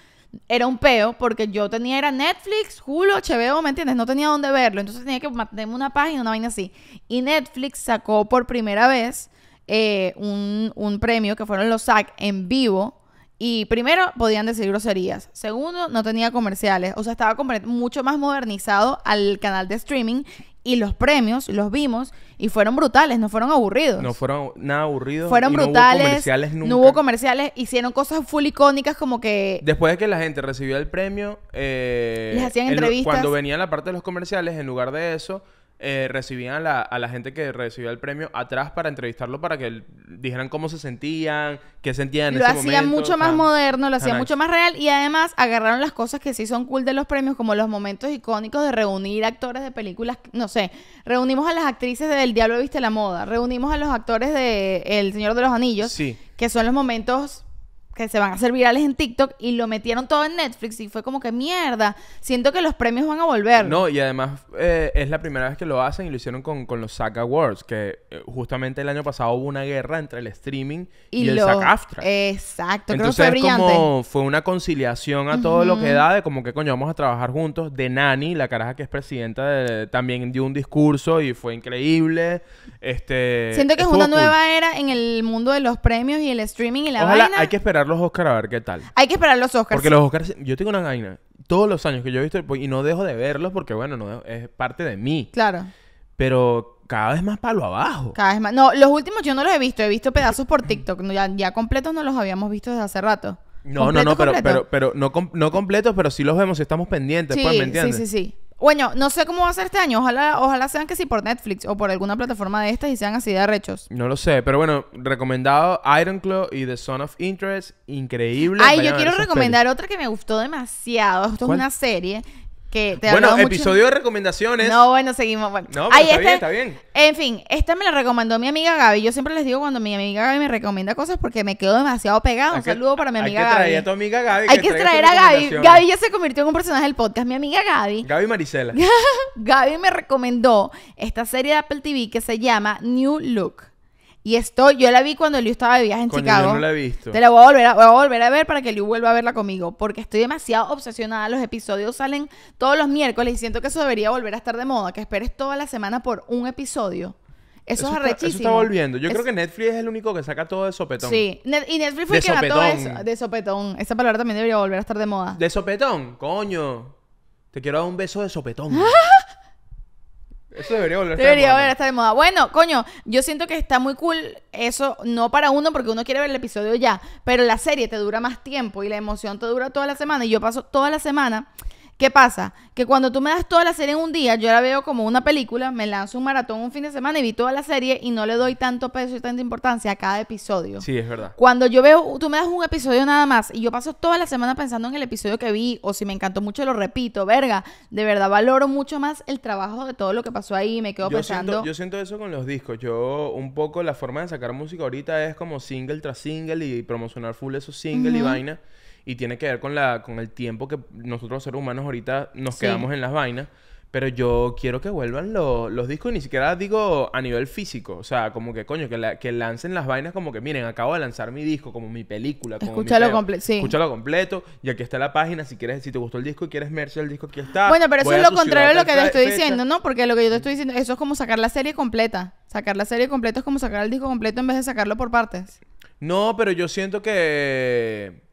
era un peo porque yo tenía era Netflix, Hulu, Cheveo, ¿me entiendes? No tenía dónde verlo, entonces tenía que mantenerme una página, una vaina así. Y Netflix sacó por primera vez eh, un, un, premio que fueron los SAC en vivo. Y primero, podían decir groserías. Segundo, no tenía comerciales. O sea, estaba mucho más modernizado al canal de streaming y los premios los vimos y fueron brutales, no fueron aburridos. No fueron nada aburridos. Fueron brutales. No hubo comerciales hicieron cosas full icónicas como que. Después de que la gente recibió el premio, eh, les hacían entrevistas. cuando venía la parte de los comerciales, en lugar de eso, eh, recibían a la, a la, gente que recibió el premio atrás para entrevistarlo para que dijeran cómo se sentían, qué sentían en lo ese momento. Lo hacía mucho más moderno, lo hacía mucho más real y además agarraron las cosas que sí son cool de los premios, como los momentos icónicos de reunir actores de películas, no sé, reunimos a las actrices de El Diablo Viste la Moda, reunimos a los actores de El Señor de los Anillos, sí. que son los momentos que se van a hacer virales en TikTok y lo metieron todo en Netflix y fue como que mierda, siento que los premios van a volver. No, y además eh, es la primera vez que lo hacen y lo hicieron con, con los SAG Awards, que eh, justamente el año pasado hubo una guerra entre el streaming y, el SAG Exacto, Entonces, creo que fue brillante. Como fue una conciliación a todo lo que da de como que coño vamos a trabajar juntos. De Nani, la caraja que es presidenta, también dio un discurso y fue increíble. Este, siento que es una nueva era en el mundo de los premios y el streaming y la Ojalá, Hay que esperar los Oscars a ver qué tal. Hay que esperar los Oscars. Porque los Oscars, yo tengo una gaina. Todos los años que yo he visto, y no dejo de verlos porque, bueno, no es parte de mí. Claro. Pero cada vez más palo abajo. Cada vez más. No, los últimos yo no los he visto. He visto pedazos por TikTok. Ya, completos no los habíamos visto desde hace rato. No, no, no, pero, pero, no, no completos, pero sí los vemos, estamos pendientes, pues, Sí, sí, sí. Bueno, no sé cómo va a ser este año. Ojalá, ojalá sean que sí por Netflix o por alguna plataforma de estas y sean así de arrechos. No lo sé, pero bueno, recomendado Ironclaw y The Son of Interest. Increíble. Ay, yo quiero recomendar otra que me gustó demasiado. Esto es una serie bueno, episodio de recomendaciones. No, bueno, seguimos. No, está, bien, está bien. En fin, esta me la recomendó mi amiga Gaby. Yo siempre les digo cuando mi amiga Gaby me recomienda cosas porque me quedo demasiado pegado. Un saludo para mi amiga Gaby. Hay que traer a Gaby. Hay traer a Gaby. Gaby ya se convirtió en un personaje del podcast. Mi amiga Gaby. Gaby Marisela. Gaby me recomendó esta serie de Apple TV que se llama New Look. Y esto, yo la vi cuando Liu estaba de viaje en Chicago. Yo no la he visto. Te la voy a volver a, volver a ver para que Liu vuelva a verla conmigo. Porque estoy demasiado obsesionada. Los episodios salen todos los miércoles y siento que eso debería volver a estar de moda. Que esperes toda la semana por un episodio. Eso, es arrechísimo. eso está volviendo. Yo creo que Netflix es el único que saca todo de sopetón. Sí. y Netflix fue el que todo eso. De sopetón. Esa palabra también debería volver a estar de moda. ¿De sopetón? Coño. Te quiero dar un beso de sopetón. Ah, eso debería volver a estar Debería moda. volver de moda. Bueno, coño, yo siento que está muy cool eso, no para uno, porque uno quiere ver el episodio ya, pero la serie te dura más tiempo y la emoción te dura toda la semana. Y yo paso toda la semana ¿Qué pasa? Que cuando tú me das toda la serie en un día, yo la veo como una película, me lanzo un maratón un fin de semana y vi toda la serie y no le doy tanto peso y tanta importancia a cada episodio. Sí, es verdad. Cuando yo veo, tú me das un episodio nada más y yo paso toda la semana pensando en el episodio que vi o si me encantó mucho lo repito, verga, de verdad valoro mucho más el trabajo de todo lo que pasó ahí, me quedo yo pensando. yo siento eso con los discos, yo un poco la forma de sacar música ahorita es como single tras single y promocionar full esos singles y vaina y tiene que ver con, la, con el tiempo que nosotros seres humanos ahorita nos quedamos en las vainas. Pero yo quiero que vuelvan los discos y ni siquiera digo a nivel físico. O sea, como que coño, que, que lancen las vainas como que miren, acabo de lanzar mi disco, como mi película. Escúchalo, completo. sí. Escúchalo completo. Y aquí está la página. Si quieres, si te gustó el disco y quieres merch el disco, aquí está. Bueno, pero eso es lo contrario de lo que te estoy diciendo, ¿no? Porque lo que yo te estoy diciendo, eso es como sacar la serie completa. Sacar la serie completa es como sacar el disco completo en vez de sacarlo por partes. No, pero yo siento que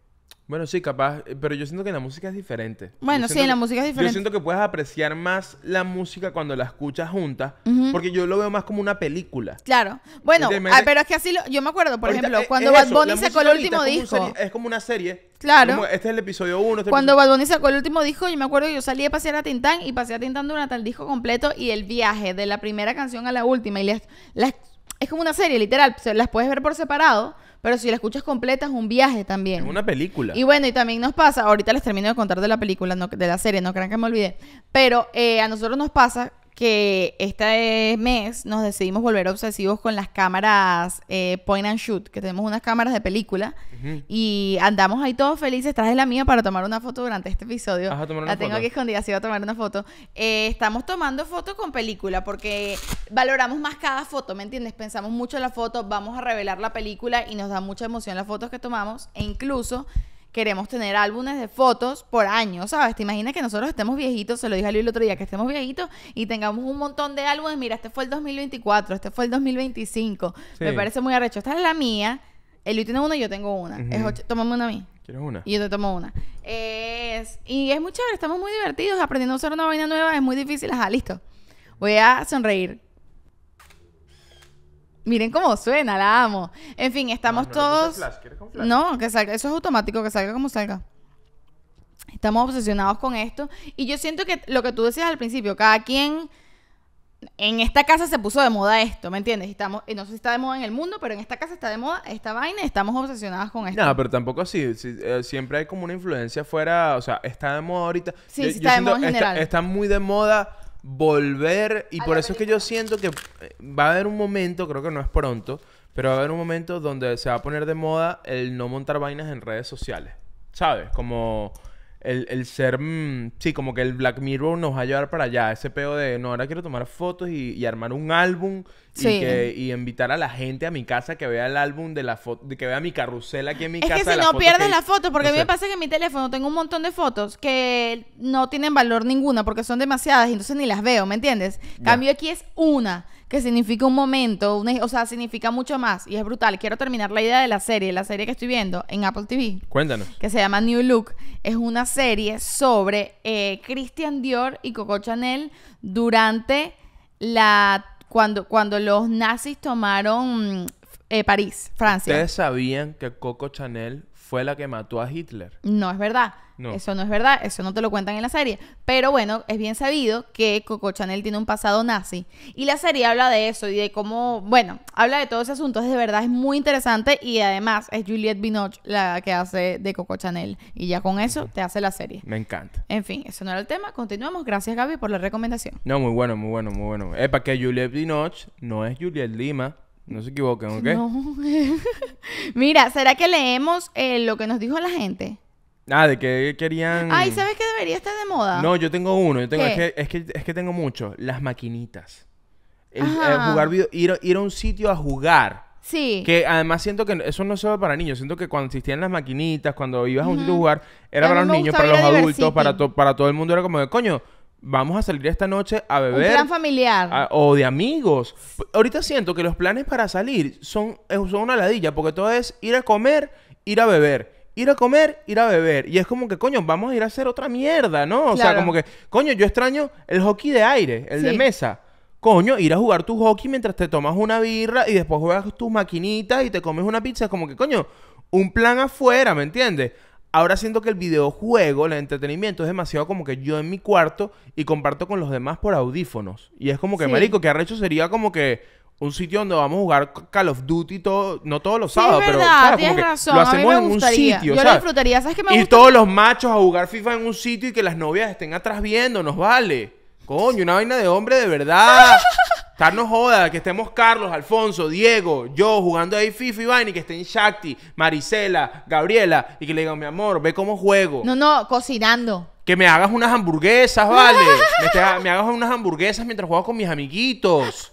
bueno, sí, capaz, eh, pero yo siento que la música es diferente. Bueno, sí, la música es diferente. Yo siento que puedes apreciar más la música cuando la escuchas juntas, porque yo lo veo más como una película. Claro. Bueno, ah, pero es que así, yo me acuerdo, por ejemplo, cuando Bad Bunny sacó el último disco. es como una serie. Claro. este es el episodio 1. Este cuando Bad Bunny sacó el último disco, yo me acuerdo que yo salí a pasear a Tintán y pasé a Tintán durante el disco completo y el viaje de la primera canción a la última y las, es como una serie, literal, las puedes ver por separado pero si la escuchas completa es un viaje también. Es una película. Y bueno, y también nos pasa, ahorita les termino de contar de la película, no, de la serie, no crean que me olvidé. Pero eh, a nosotros nos pasa que este mes nos decidimos volver obsesivos con las cámaras eh, point and shoot, que tenemos unas cámaras de película y andamos ahí todos felices. Traje la mía para tomar una foto durante este episodio. la tengo aquí escondida, sí, voy a tomar una foto. Eh, estamos tomando fotos con película porque valoramos más cada foto, ¿me entiendes? Pensamos mucho en la foto, vamos a revelar la película y nos da mucha emoción las fotos que tomamos e incluso queremos tener álbumes de fotos por año, ¿sabes? Te imaginas que nosotros estemos viejitos, se lo dije a Luis el otro día, que estemos viejitos y tengamos un montón de álbumes, mira, este fue el 2024, este fue el 2025, me parece muy arrecho, esta es la mía, el Luis tiene una y yo tengo una, tómame una a mí. ¿Quieres una? Y yo te tomo una. y es muy chévere, estamos muy divertidos, aprendiendo a usar una vaina nueva, es muy difícil, ajá, listo. Voy a sonreír Miren cómo suena, la amo. En fin, estamos todos. No, que salga. Eso es automático, que salga como salga. Estamos obsesionados con esto. Y yo siento que lo que tú decías al principio, cada quien. En esta casa se puso de moda esto, ¿me entiendes? Estamos, eh, no sé si está de moda en el mundo, pero en esta casa está de moda esta vaina estamos obsesionados con esto. No, pero tampoco así. Eh, siempre hay como una influencia fuera, o sea, está de moda ahorita. Sí, está de moda en general. está muy de moda volver. Y por eso es que yo siento que eh, va a haber un momento, creo que no es pronto, pero va a haber un momento donde se va a poner de moda el no montar vainas en redes sociales. ¿Sabes? Como el, el ser, mm, sí, como que el Black Mirror nos va a llevar para allá, ese pedo de, no, ahora quiero tomar fotos y, armar un álbum y, invitar a la gente a mi casa que vea el álbum de la foto, que vea mi carrusel aquí en mi casa. Es que si no pierdes la foto. porque a mí me pasa que en mi teléfono tengo un montón de fotos que no tienen valor ninguna porque son demasiadas y entonces ni las veo, ¿me entiendes? Cambio aquí es una que significa un momento, o sea, significa mucho más y es brutal. Quiero terminar la idea de la serie, la serie que estoy viendo en Apple TV. Cuéntanos. Que se llama New Look. Es una serie sobre eh, Christian Dior y Coco Chanel durante la... Cuando, los nazis tomaron eh, París, Francia. ¿Ustedes sabían que Coco Chanel fue la que mató a Hitler. No es verdad. Eso no es verdad. Eso no te lo cuentan en la serie. Pero bueno, es bien sabido que Coco Chanel tiene un pasado nazi. Y la serie habla de eso y de cómo, bueno, habla de todo ese asunto. Es de verdad, es muy interesante. Y además es Juliette Binoche la que hace de Coco Chanel. Y ya con eso te hace la serie. Me encanta. En fin, eso no era el tema. Continuamos. Gracias, Gaby, por la recomendación. No, muy bueno, muy bueno, muy bueno. Es para que Juliette Binoche no es Juliette Lima. No se equivoquen, ¿ok? No. Mira, ¿será que leemos eh, lo que nos dijo la gente? Ah, de que querían. Ay, ¿sabes qué debería estar de moda? No, yo tengo uno. Yo tengo, Es, que, es, que, tengo mucho Las maquinitas. Eh, jugar ir, a un sitio a jugar. Sí. Que además siento que eso no solo para niños. Siento que cuando existían las maquinitas, cuando ibas a un sitio a jugar, era para los niños, para los adultos, para, para todo el mundo. Era como de, coño, vamos a salir esta noche a beber. Un plan familiar. o de amigos. Ahorita siento que los planes para salir son, eh, son una ladilla, porque todo es ir a comer, ir a beber. Ir a comer, ir a beber. Y es como que, coño, vamos a ir a hacer otra mierda, ¿no? O sea, como que, coño, yo extraño el hockey de aire, el de mesa. Coño, ir a jugar tu hockey mientras te tomas una birra y después juegas tus maquinitas y te comes una pizza. Es como que, coño, un plan afuera, ¿me entiendes? Ahora siento que el videojuego, el entretenimiento, es demasiado como que yo en mi cuarto y comparto con los demás por audífonos. Y es como que, marico, que arrecho sería como que un sitio donde vamos a jugar Call of Duty todo, no todos los sábados, pero tienes razón. lo hacemos en un sitio. Yo ¿sabes me Y todos los machos a jugar FIFA en un sitio y que las novias estén atrás viendo, nos vale. Coño, una vaina de hombre de verdad. joda, que estemos Carlos, Alfonso, Diego, yo jugando ahí FIFA y que estén Shakti, Marisela, Gabriela y que le digan, mi amor, ve cómo juego. No, no, cocinando. Que me hagas unas hamburguesas, vale. me, hagas unas hamburguesas mientras juego con mis amiguitos.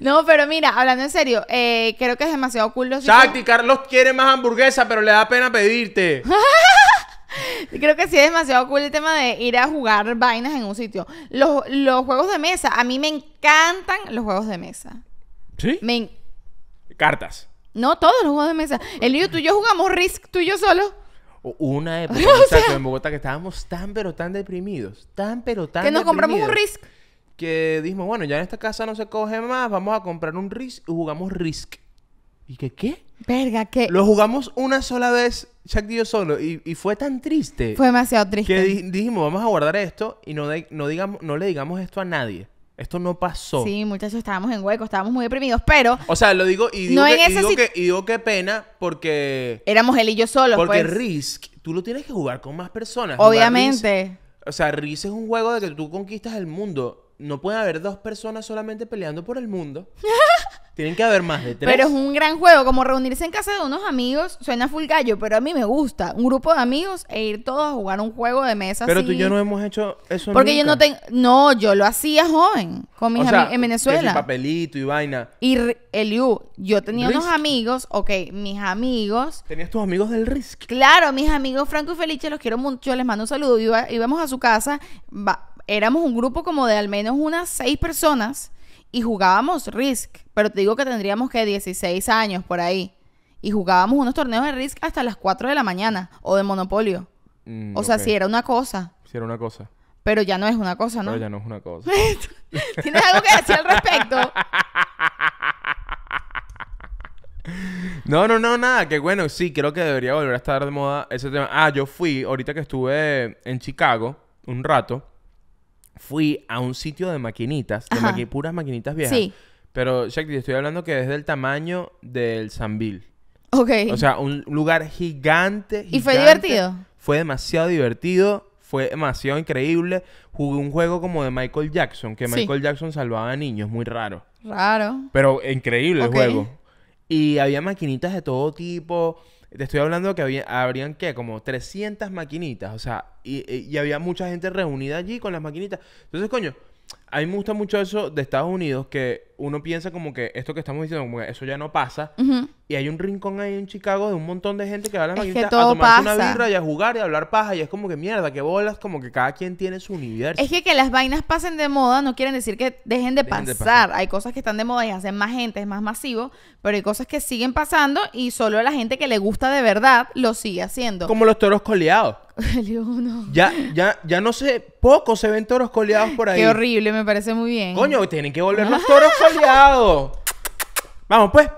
No, pero mira, hablando en serio, eh, creo que es demasiado cool Shakti, Carlos quiere más hamburguesas, pero le da pena pedirte. Creo que sí es demasiado cool el tema de ir a jugar vainas en un sitio. Los, juegos de mesa, a mí me encantan los juegos de mesa. ¿Sí? Cartas. No, todos los juegos de mesa. El niño tú y yo jugamos Risk, tú y yo solo. Una época en Bogotá que estábamos tan pero tan deprimidos. Tan pero tan Que nos compramos un Risk. Que dijimos, bueno, ya en esta casa no se coge más, vamos a comprar un Risk y jugamos Risk. ¿Y que qué? Verga, que. Lo jugamos una sola vez, Jack y yo solo, y, fue tan triste. Fue demasiado triste. Que dijimos, vamos a guardar esto y no, no, digamos, no le digamos esto a nadie. Esto no pasó. Sí, muchachos, estábamos en hueco, estábamos muy deprimidos, pero. O sea, lo digo y digo, que, digo que, pena porque. Éramos él y yo solos. Porque pues. Risk, tú lo tienes que jugar con más personas. Obviamente. o sea, Risk es un juego de que tú conquistas el mundo. No puede haber dos personas solamente peleando por el mundo. Tienen que haber más de tres. Pero es un gran juego, como reunirse en casa de unos amigos, suena full gallo, pero a mí me gusta. Un grupo de amigos e ir todos a jugar un juego de mesa. Pero tú y yo no hemos hecho eso Porque yo no tengo. No, yo lo hacía joven, con mis amigos en Venezuela. papelito y vaina. Y Eliu, yo tenía unos amigos, ok, mis amigos. ¿Tenías tus amigos del Risk? Claro, mis amigos Franco y Felice, los quiero mucho, les mando un saludo. íbamos a su casa, éramos un grupo como de al menos unas seis personas y jugábamos Risk, pero te digo que tendríamos que 16 años por ahí. Y jugábamos unos torneos de Risk hasta las 4 de la mañana o de Monopolio. Mm, o sea, si era una cosa. Si era una cosa. Pero ya no es una cosa, ¿no? Pero ya no es una cosa. ¿Tienes algo que decir al respecto? No, no, no, nada. Que bueno, sí, creo que debería volver a estar de moda ese tema. Ah, yo fui, ahorita que estuve en Chicago un rato, fui a un sitio de maquinitas, de puras maquinitas viejas. Sí. Pero, te estoy hablando que es del tamaño del Sambil. Ok. O sea, un lugar gigante, ¿Y fue divertido? Fue demasiado divertido fue demasiado increíble. Jugué un juego como de Michael Jackson, que Michael Jackson salvaba a niños, muy raro. Raro. Pero increíble el juego. Y había maquinitas de todo tipo, te estoy hablando que habrían, ¿qué? Como 300 maquinitas, o sea, y, y, había mucha gente reunida allí con las maquinitas. Entonces, coño, a mí me gusta mucho eso de Estados Unidos, que uno piensa como que esto que estamos diciendo, como que eso ya no pasa. Y hay un rincón ahí en Chicago de un montón de gente que va a las a tomarse una birra y a jugar y a hablar paja. Y es como que mierda, que bolas, como que cada quien tiene su universo. Es que que las vainas pasen de moda no quieren decir que dejen de, pasar. Hay cosas que están de moda y hacen más gente, es más masivo. Pero hay cosas que siguen pasando y solo la gente que le gusta de verdad lo sigue haciendo. Como los toros coleados. Ya, ya, ya no sé, poco se ven toros coleados por ahí. Qué horrible, me parece muy bien. Coño, tienen que volver los toros coleado Vamos, pues.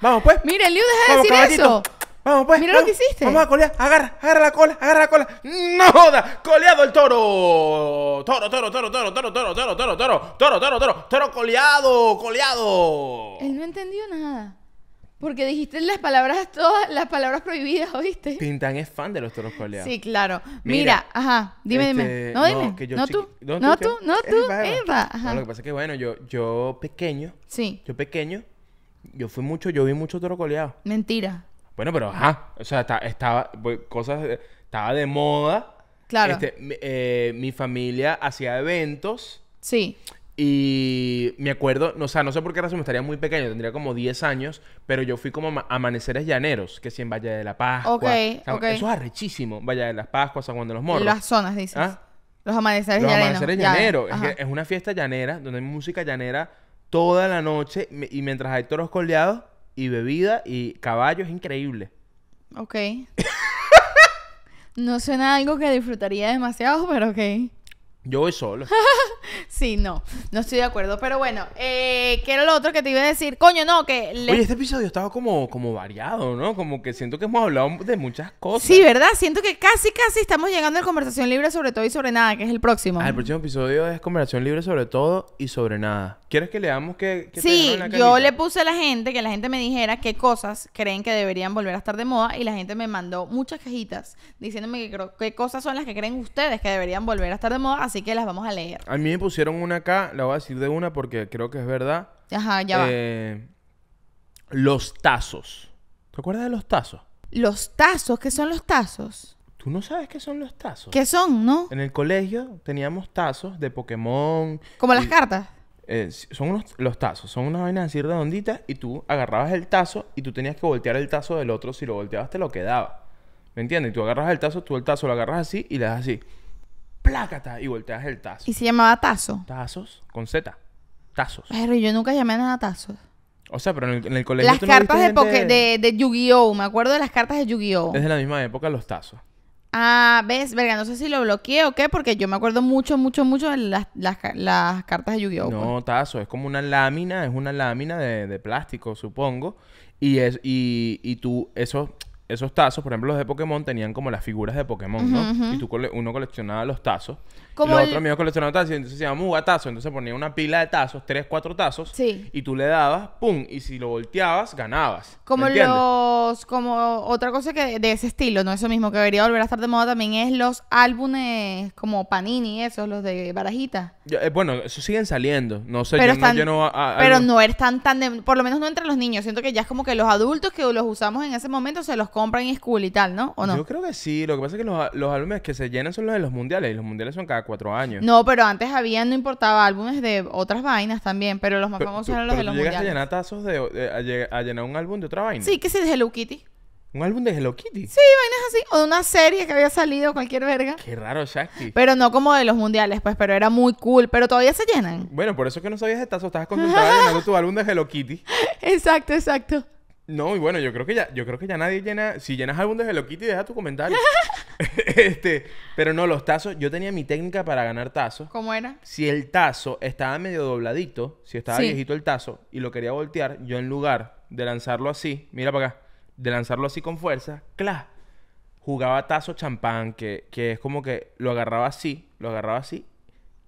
Vamos, pues. Mira, Liu, deja de decir caballito. eso. Vamos, pues. Mira lo que hiciste. Vamos a colear. Agarra, agarra la cola, agarra la cola. ¡No joda! ¡Coleado el toro! Toro, toro, toro, toro, toro, toro, toro, toro, toro, toro, toro, toro, toro, coleado, coleado. Él no entendió nada. Porque dijiste las palabras todas, las palabras prohibidas, ¿oíste? Pintan es fan de los toros coleados. Sí, claro. Mira, ajá, dime, dime. Este, no, dime. No, tú. No, tú, no tú, Eva. lo que pasa es que, bueno, yo, yo pequeño. Sí. Yo pequeño, yo fui mucho, yo vi mucho toro coleado. Mentira. Bueno, pero ajá. O sea, estaba, pues, cosas, estaba de moda. Claro. Este, mi eh, familia hacía eventos. Sí. Y me acuerdo, o sea, no sé por qué razón, estaría muy pequeño, tendría como 10 años, pero yo fui como amaneceres llaneros, que si en Valle de la Pascua. Ok, ok Eso es arrechísimo, Valle de las Pascuas, San Juan de los Morros. Las zonas, dices. ¿Ah? Los amaneceres llaneros. Los amaneceres llaneros. es, una fiesta llanera, donde hay música llanera toda la noche, y mientras hay toros coleados, y bebida, y caballos es increíble. Ok. no suena algo que disfrutaría demasiado, pero ok. Yo voy solo. Sí, no, no estoy de acuerdo. Pero bueno, eh, ¿qué era lo otro que te iba a decir? Coño, no, que... Oye, este episodio estaba como, como variado, ¿no? Como que siento que hemos hablado de muchas cosas. Sí, ¿verdad? Siento que casi, casi estamos llegando a conversación libre sobre todo y sobre nada, que es el próximo. Ah, el próximo episodio es conversación libre sobre todo y sobre nada. ¿Quieres que leamos qué... sí, yo le puse a la gente que la gente me dijera qué cosas creen que deberían volver a estar de moda y la gente me mandó muchas cajitas diciéndome que qué cosas son las que creen ustedes que deberían volver a estar de moda, así que las vamos a leer pusieron una acá, la voy a decir de una porque creo que es verdad. Ajá, ya va. Eh, los tazos. ¿Te acuerdas de los tazos? Los tazos, ¿qué son los tazos? Tú no sabes qué son los tazos. ¿Qué son, no? En el colegio teníamos tazos de Pokémon. ¿Como las cartas? Eh, son unos, los tazos, son unas vainas así redonditas y tú agarrabas el tazo y tú tenías que voltear el tazo del otro. Si lo volteabas te lo quedaba. ¿Me entiendes? Y tú agarras el tazo, tú el tazo lo agarras así y le das así plácata, y volteas el tazo. ¿Y se llamaba tazo? Tazos, con Z. Tazos. Pero yo nunca llamé nada tazos. O sea, pero en el, colegio. Las cartas de, de, Yu-Gi-Oh! Me acuerdo de las cartas de Yu-Gi-Oh! Desde la misma época, los tazos. Ah, ves, verga, no sé si lo bloqueé o qué, porque yo me acuerdo mucho, mucho, mucho de las, cartas de Yu-Gi-Oh! No, pues. tazo, es como una lámina, es una lámina de, plástico, supongo. Y, es, y, y tú, eso, esos tazos, por ejemplo, los de Pokémon tenían como las figuras de Pokémon, ¿no? Y tú uno coleccionaba los tazos como Los el... otros tazos entonces se llamaba mugatazo Entonces ponía una pila de tazos, tres, cuatro tazos. Y tú le dabas, pum, y si lo volteabas, ganabas. Como los... Como otra cosa que de ese estilo, no eso mismo, que debería volver a estar de moda también es los álbumes como Panini, esos, los de barajita. Eh, bueno, esos siguen saliendo. No sé, yo, no, pero no están tan... por lo menos no entre los niños. Siento que ya es como que los adultos que los usamos en ese momento se los compran en school y tal, ¿no? no? Yo creo que sí. Lo que pasa es que los, los álbumes que se llenan son los de los mundiales. Y los mundiales son cada cuatro años. No, pero antes había, no importaba, álbumes de otras vainas también, pero los más famosos eran los de los mundiales. llegaste mundiales. a llenar tazos de, a, llenar un álbum de otra vaina? Sí, que sí, de Hello Kitty. ¿Un álbum de Hello Kitty? Sí, vainas así. O de una serie que había salido, cualquier verga. Qué raro, Shakti. Pero no como de los mundiales, pues, pero era muy cool. Pero todavía se llenan. Bueno, por eso es que no sabías de tazos. Estabas concentrada llenando tu álbum de Hello Kitty. exacto, exacto. No, y bueno, yo creo que ya, yo creo que ya nadie llena. Si llenas algún de Hello Kitty, deja tu comentario. este, pero no, los tazos, yo tenía mi técnica para ganar tazos. ¿Cómo era? Si el tazo estaba medio dobladito, si estaba viejito el tazo y lo quería voltear, yo en lugar de lanzarlo así, mira para acá, de lanzarlo así con fuerza, cla, jugaba tazo champán, que, que es como que lo agarraba así, lo agarraba así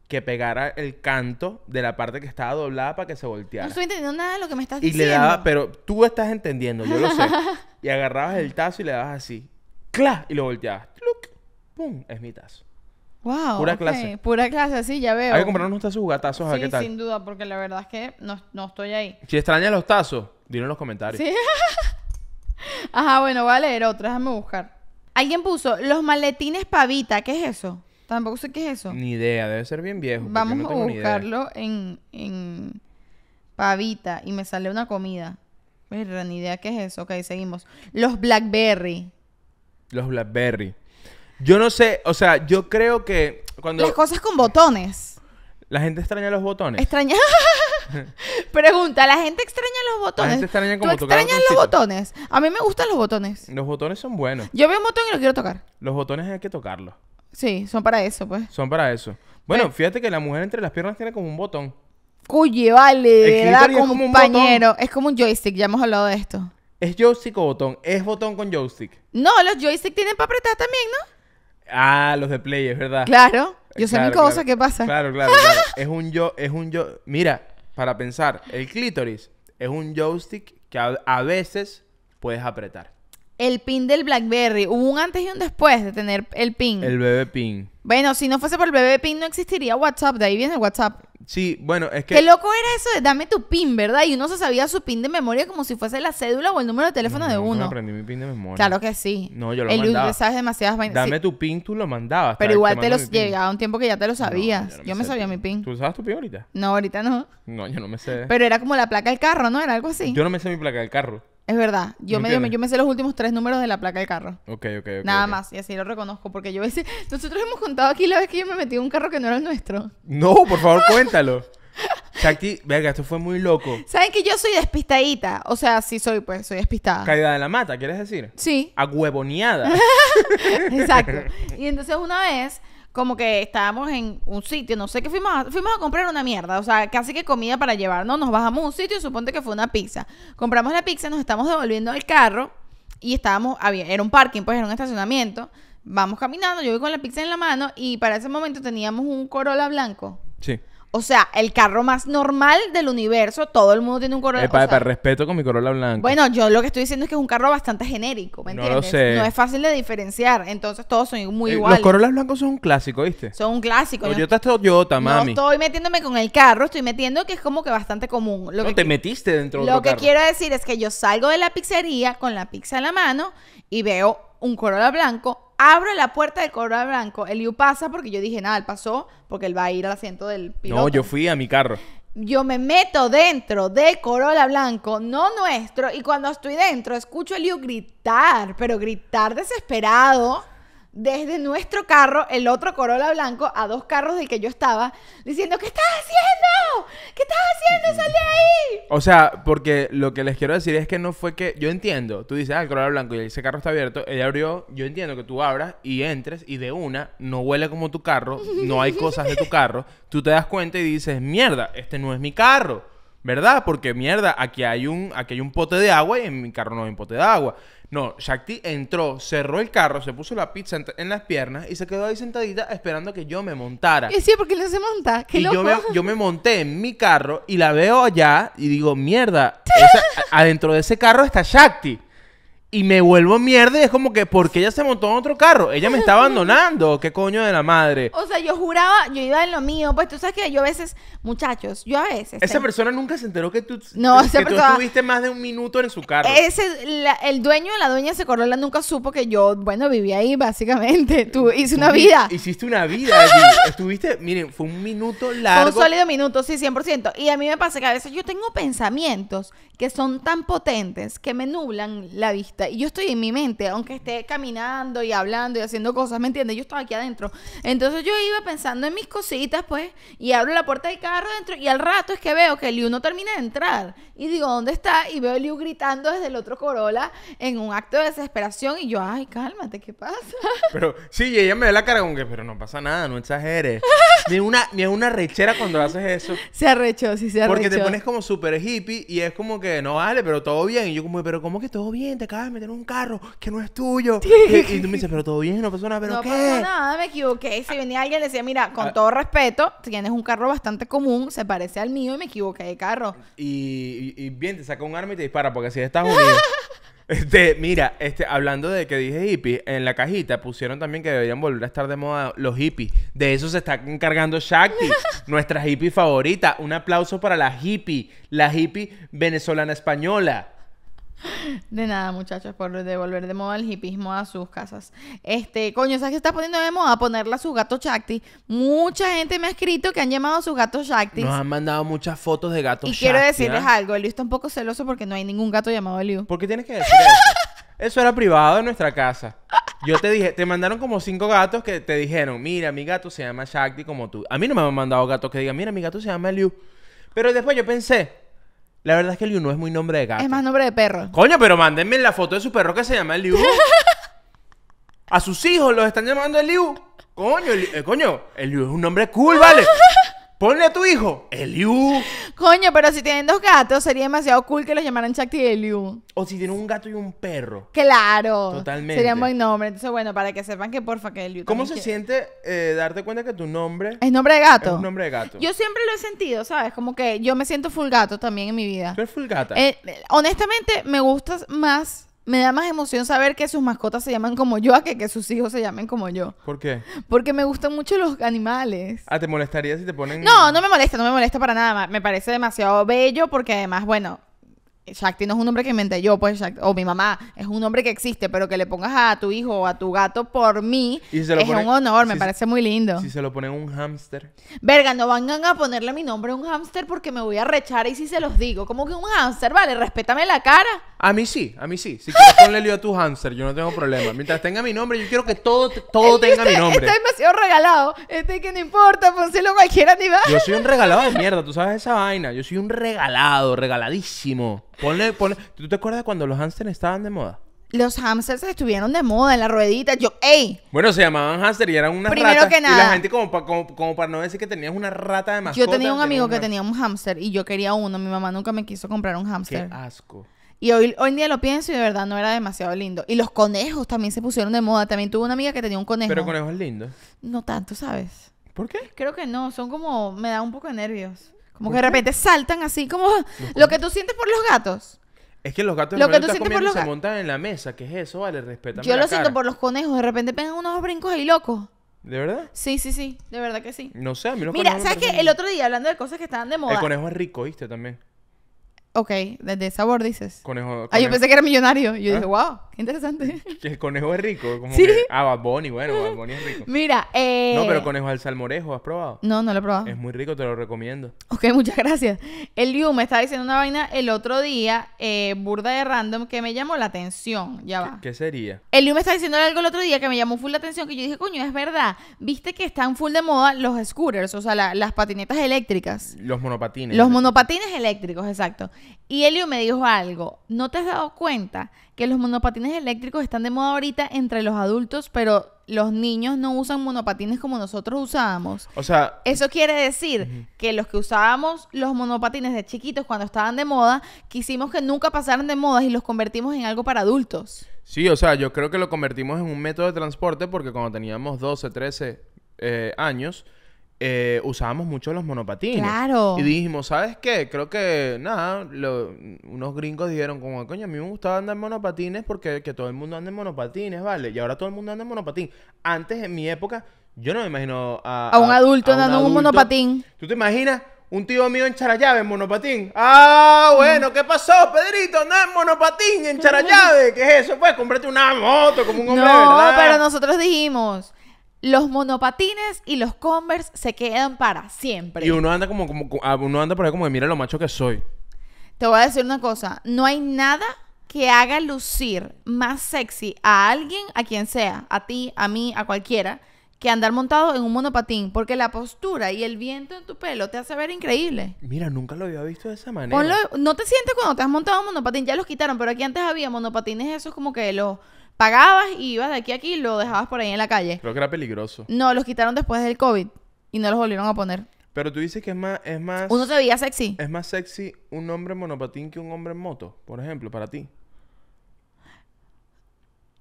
que pegara el canto de la parte que estaba doblada para que se volteara. No estoy entendiendo nada de lo que me estás diciendo. Y le daba, pero tú estás entendiendo, yo lo sé. y agarrabas el tazo y le dabas así. ¡Cla! Y lo volteabas. look, ¡Pum! Es mi tazo. Wow. Pura clase. Pura clase, sí, ya veo. Hay que comprar unos tazos jugatazos a qué tal. Sin duda, porque la verdad es que no, estoy ahí. Si extrañas los tazos, dilo en los comentarios. Sí. Ajá, bueno, voy a leer otro, déjame buscar. Alguien puso los maletines pavita, ¿qué es eso? Tampoco sé qué es eso. Ni idea, debe ser bien viejo. Vamos a buscarlo en, en pavita y me sale una comida. ni idea qué es eso. Ok, seguimos. Los blackberry. Los blackberry. Yo no sé, o sea, yo creo que cuando... Las cosas con botones. La gente extraña los botones. Extraña... Pregunta, ¿la gente extraña los botones? La gente extraña como ¿Tú extrañas los botones? A mí me gustan los botones. Los botones son buenos. Yo veo un botón y lo quiero tocar. Los botones hay que tocarlos. Sí, son para eso, pues. Son para eso. Bueno, pues fíjate que la mujer entre las piernas tiene como un botón. Cuye vale, Es como, un botón. es como un joystick, ya hemos hablado de esto. ¿Es joystick o botón? Es botón con joystick. No, los joystick tienen para apretar también, ¿no? Ah, los de Play, es verdad. Claro, yo sé mi cosa, ¿qué pasa? Claro, claro, claro. es un yo, es un yo. Mira, para pensar, el clítoris es un joystick que a veces puedes apretar el pin del BlackBerry. Hubo un antes y un después de tener el pin. El bebé pin. Bueno, si no fuese por el bebé pin no existiría WhatsApp. De ahí viene el WhatsApp. Sí, bueno, es que... Qué loco era eso de dame tu pin, ¿verdad? Y uno se sabía su pin de memoria como si fuese la cédula o el número de teléfono de uno. No, aprendí mi pin de memoria. Claro que sí. No, yo lo el mandaba. sabes demasiadas vainas. Dame tu pin, tú lo mandabas. Pero igual te, los llegaba un tiempo que ya te lo sabías. yo, me, sabía mi pin. ¿Tú sabes tu pin ahorita? No, ahorita no. No, yo no me sé. Pero era como la placa del carro, ¿no? Era algo así. Yo no me sé mi placa del carro. Es verdad. Yo, me yo me sé los últimos tres números de la placa del carro. Ok, ok, ok. Nada más. Y así lo reconozco. Porque yo a Nosotros hemos contado aquí la vez que yo me metí en un carro que no era el nuestro. No, por favor, cuéntalo. Shakti, verga, esto fue muy loco. Saben que yo soy despistadita. O sea, sí soy, pues, soy despistada. Caída de la mata, ¿quieres decir? Sí. huevoneada. Exacto. Y entonces una vez como que estábamos en un sitio, no sé qué fuimos a, fuimos a comprar una mierda, o sea, casi que comida para llevarnos, nos bajamos a un sitio y suponte que fue una pizza. Compramos la pizza, nos estamos devolviendo al carro y estábamos, había, era un parking, pues era un estacionamiento. Vamos caminando, yo voy con la pizza en la mano y para ese momento teníamos un Corolla blanco. Sí. O sea, el carro más normal del universo, todo el mundo tiene un Corolla. blanco. respeto con mi Corolla blanco. Bueno, yo lo que estoy diciendo es que es un carro bastante genérico, ¿me entiendes? No, sé. no es fácil de diferenciar, entonces todos son muy eh, Los Corollas blancos son un clásico, ¿viste? Son un clásico. te estoy, yo mami. No estoy metiéndome con el carro, estoy metiendo que es como que bastante común. no, te metiste dentro carro? Lo que quiero decir es que yo salgo de la pizzería con la pizza en la mano y veo un Corolla blanco abro la puerta de Corolla Blanco. El Liu pasa porque yo dije, nada, él pasó porque él va a ir al asiento del piloto. No, yo fui a mi carro. Yo me meto dentro de Corolla Blanco, no nuestro, y cuando estoy dentro escucho a Liu gritar, pero gritar desesperado desde nuestro carro, el otro Corolla blanco, a dos carros del que yo estaba, diciendo, ¿qué estás haciendo? ¿Qué estás haciendo? ¡Sal de ahí! O sea, porque lo que les quiero decir es que no fue que, yo entiendo, tú dices, ah, el Corolla blanco y ese carro está abierto, Él abrió, yo entiendo que tú abras y entres y de una, no huele como tu carro, no hay cosas de tu carro, tú te das cuenta y dices, mierda, este no es mi carro. ¿Verdad? Porque mierda, aquí hay un, aquí hay un pote de agua y en mi carro no hay un pote de agua. No, Shakti entró, cerró el carro, se puso la pizza en, las piernas y se quedó ahí sentadita esperando que yo me montara. Y sí, porque no se monta. Qué y Yo, me, yo me monté en mi carro y la veo allá y digo, mierda, adentro de ese carro está Shakti. Y me vuelvo mierda y es como que, ¿por qué ella se montó en otro carro? Ella me está abandonando. ¿Qué coño de la madre? O sea, yo juraba, yo iba en lo mío. Pues tú sabes que yo a veces, muchachos, yo a veces. Esa persona nunca se enteró que tú, no, que, estuviste más de un minuto en su carro. Ese, el dueño de la dueña se corró, nunca supo que yo, bueno, vivía ahí, básicamente. Tú hiciste una vida. Hiciste una vida. estuviste, miren, fue un minuto largo. Fue un sólido minuto, sí, 100%. Y a mí me pasa que a veces yo tengo pensamientos que son tan potentes que me nublan la vista y yo estoy en mi mente, aunque esté caminando y hablando y haciendo cosas, ¿me entiendes? Yo estaba aquí adentro. Entonces yo iba pensando en mis cositas, pues, y abro la puerta del carro adentro y al rato es que veo que Liu no termina de entrar. Y digo, ¿dónde está? Y veo a Liu gritando desde el otro Corolla en un acto de desesperación y yo, ay, cálmate, ¿qué pasa? Pero sí, y ella me ve la cara con que, pero no pasa nada, no exageres. ni una, una rechera cuando haces eso. Se arrechó, sí, se arrechó. Porque te pones como súper hippie y es como que, no vale, pero todo bien. Y yo como, pero ¿cómo que todo bien? Te cago me tiene un carro que no es tuyo. Y, tú me dices, pero todo bien, no pasó nada, pero ¿qué? nada, me equivoqué. Si venía alguien le decía, mira, con ah. todo respeto, tienes un carro bastante común, se parece al mío y me equivoqué de carro. Y, bien, te saca un arma y te dispara, porque si estás unido. Este, mira, este, hablando de que dije hippie, en la cajita pusieron también que deberían volver a estar de moda los hippies. De eso se está encargando Shakti, nuestra hippie favorita. Un aplauso para la hippie, la hippie venezolana española. De nada, muchachos, por devolver de moda el hipismo a sus casas. Este, coño, ¿sabes qué está poniendo de moda? Ponerla a su gato Shakti. Mucha gente me ha escrito que han llamado a sus gatos Shakti. Nos han mandado muchas fotos de gatos Y quiero decirles ¿ah? algo, Eliu está un poco celoso porque no hay ningún gato llamado Liu ¿Por qué tienes que decir eso? Eso era privado en nuestra casa. Yo te dije, te mandaron como cinco gatos que te dijeron, mira, mi gato se llama Shakti como tú. A mí no me han mandado gatos que digan, mira, mi gato se llama Liu Pero después yo pensé, la verdad es que Liu no es muy nombre de gato. Es más nombre de perro. Coño, pero mándenme la foto de su perro que se llama Liu. A sus hijos los están llamando Liu. Coño, eh, coño, el Liu es un nombre cool, ¿vale? Ponle a tu hijo Eliu. Coño, pero si tienen dos gatos, sería demasiado cool que los llamaran Chakti y Eliu. O si tienen un gato y un perro. Claro. Totalmente. Sería buen nombre. Entonces, bueno, para que sepan que porfa que Eliu. ¿Cómo se siente eh, darte cuenta que tu nombre. Es nombre de gato. Es nombre de gato. Yo siempre lo he sentido, ¿sabes? Como que yo me siento full gato también en mi vida. Tú es full gata. Eh, eh, honestamente, me gustas más me da más emoción saber que sus mascotas se llaman como yo a que que sus hijos se llamen como yo. ¿Por qué? Porque me gustan mucho los animales. Ah, ¿te molestaría si te ponen.? No, no me molesta, no me molesta para nada. Me parece demasiado bello porque además, bueno, Shakti no es un nombre que inventé yo, pues, o mi mamá, es un nombre que existe, pero que le pongas a tu hijo o a tu gato por mí es un honor, me parece muy lindo. Si se lo ponen un hámster. Verga, no van a ponerle mi nombre a un hámster porque me voy a rechar y si se los digo, como que un hámster, vale, respétame la cara. A mí sí, a mí sí. Si quieres ponle lío a tu hamster, yo no tengo problema. Mientras tenga mi nombre, yo quiero que todo, todo tenga mi nombre. Está demasiado regalado. Este que no importa, pónselo cualquiera ni va. Yo soy un regalado de mierda, tú sabes esa vaina. Yo soy un regalado, regaladísimo. Ponle, ponle. ¿Tú te acuerdas cuando los hamsters estaban de moda? Los hamsters estuvieron de moda en la ruedita. Yo, ey. Bueno, se llamaban hamster y eran unas Primero que nada. Y la gente como, para no decir que tenías una rata de mascota. Yo tenía un amigo que tenía un hamster y yo quería uno. Mi mamá nunca me quiso comprar un hamster. Qué asco. Y hoy, hoy en día lo pienso y de verdad no era demasiado lindo. Y los conejos también se pusieron de moda. También tuve una amiga que tenía un conejo. Pero conejos lindos. No tanto, ¿sabes? ¿Por qué? Creo que no. Son como. Me da un poco de nervios. Como que de repente saltan así, como lo que tú sientes por los gatos. Es que los gatos lo que tú sientes por se montan en la mesa. que es eso? Vale, respeta. Yo lo siento por los conejos. De repente pegan unos brincos ahí locos. ¿De verdad? Sí, sí, sí. De verdad que sí. No sé, a mí Mira, ¿sabes qué? El otro día, hablando de cosas que estaban de moda. El conejo es rico, ¿viste? También. Ok, desde sabor dices. Conejo. Ah, yo pensé que era millonario. Yo ¿Ah? dije, wow interesante. Que el conejo es rico. Como ¿Sí? ah, Bad bueno, Bad es rico. Mira, eh... No, pero conejo al salmorejo, ¿has probado? No, no lo he probado. Es muy rico, te lo recomiendo. Ok, muchas gracias. El me estaba diciendo una vaina el otro día, eh, burda de random, que me llamó la atención. Ya va. ¿Qué, sería? El Liu me estaba diciendo algo el otro día que me llamó full la atención, que yo dije, coño, es verdad. Viste que están full de moda los scooters, o sea, las patinetas eléctricas. Los monopatines. Los monopatines eléctricos, exacto. Y Elio me dijo algo. ¿No te has dado cuenta que los monopatines eléctricos están de moda ahorita entre los adultos, pero los niños no usan monopatines como nosotros usábamos. O sea, eso quiere decir que los que usábamos los monopatines de chiquitos cuando estaban de moda, quisimos que nunca pasaran de moda y los convertimos en algo para adultos. Sí, o sea, yo creo que lo convertimos en un método de transporte porque cuando teníamos 12, 13 eh, años, eh, usábamos mucho los monopatines. Claro. Y dijimos, ¿sabes qué? Creo que, nada, unos gringos dijeron como, coño, a mí me gustaba andar en monopatines porque que todo el mundo anda en monopatines, ¿vale? Y ahora todo el mundo anda en monopatín. Antes, en mi época, yo no me imagino a... A, un adulto andando en un monopatín. ¿Tú te imaginas? Un tío mío en Charallave, en monopatín. Ah, bueno, ¿qué pasó, Pedrito? Andá en monopatín, en Charallave. ¿Qué es eso? Pues, cómprate una moto como un hombre, no, pero nosotros dijimos los monopatines y los Converse se quedan para siempre. Y uno anda como, como ah, uno anda por ahí como mira lo macho que soy. Te voy a decir una cosa, no hay nada que haga lucir más sexy a alguien, a quien sea, a ti, a mí, a cualquiera, que andar montado en un monopatín, porque la postura y el viento en tu pelo te hace ver increíble. Mira, nunca lo había visto de esa manera. no te sientes cuando te has montado en monopatín, ya los quitaron, pero aquí antes había monopatines es como que los Pagabas y ibas de aquí a aquí y lo dejabas por ahí en la calle. Creo que era peligroso. No, los quitaron después del COVID y no los volvieron a poner. Pero tú dices que es más, es más. Uno te veía sexy. Es más sexy un hombre en monopatín que un hombre en moto, por ejemplo, para ti.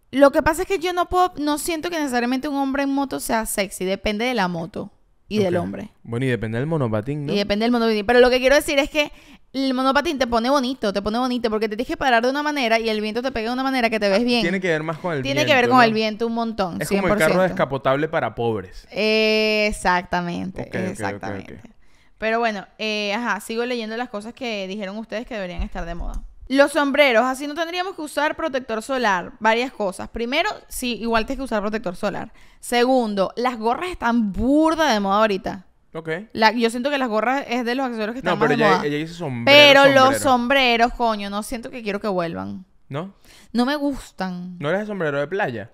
Lo que pasa es que yo no puedo, no siento que necesariamente un hombre en moto sea sexy, depende de la moto y del hombre. Bueno, y depende del monopatín, ¿no? Y depende del monopatín. Pero lo que quiero decir es que el monopatín te pone bonito, te pone bonito, porque te tienes que parar de una manera y el viento te pega de una manera que te ves ah, bien. Tiene que ver más con el viento. Tiene que ver con el viento un montón. Es como el carro descapotable para pobres. Exactamente, exactamente. Pero bueno, eh, ajá, sigo leyendo las cosas que dijeron ustedes que deberían estar de moda. Los sombreros, así no tendríamos que usar protector solar. Varias cosas. Primero, sí, igual tienes que usar protector solar. Segundo, las gorras están burda de moda ahorita. Ok. yo siento que las gorras es de los accesorios que están no, pero más ella, dice ella sombrero, Pero los sombreros, coño, no siento que quiero que vuelvan. ¿No? No me gustan. ¿No eres de sombrero de playa?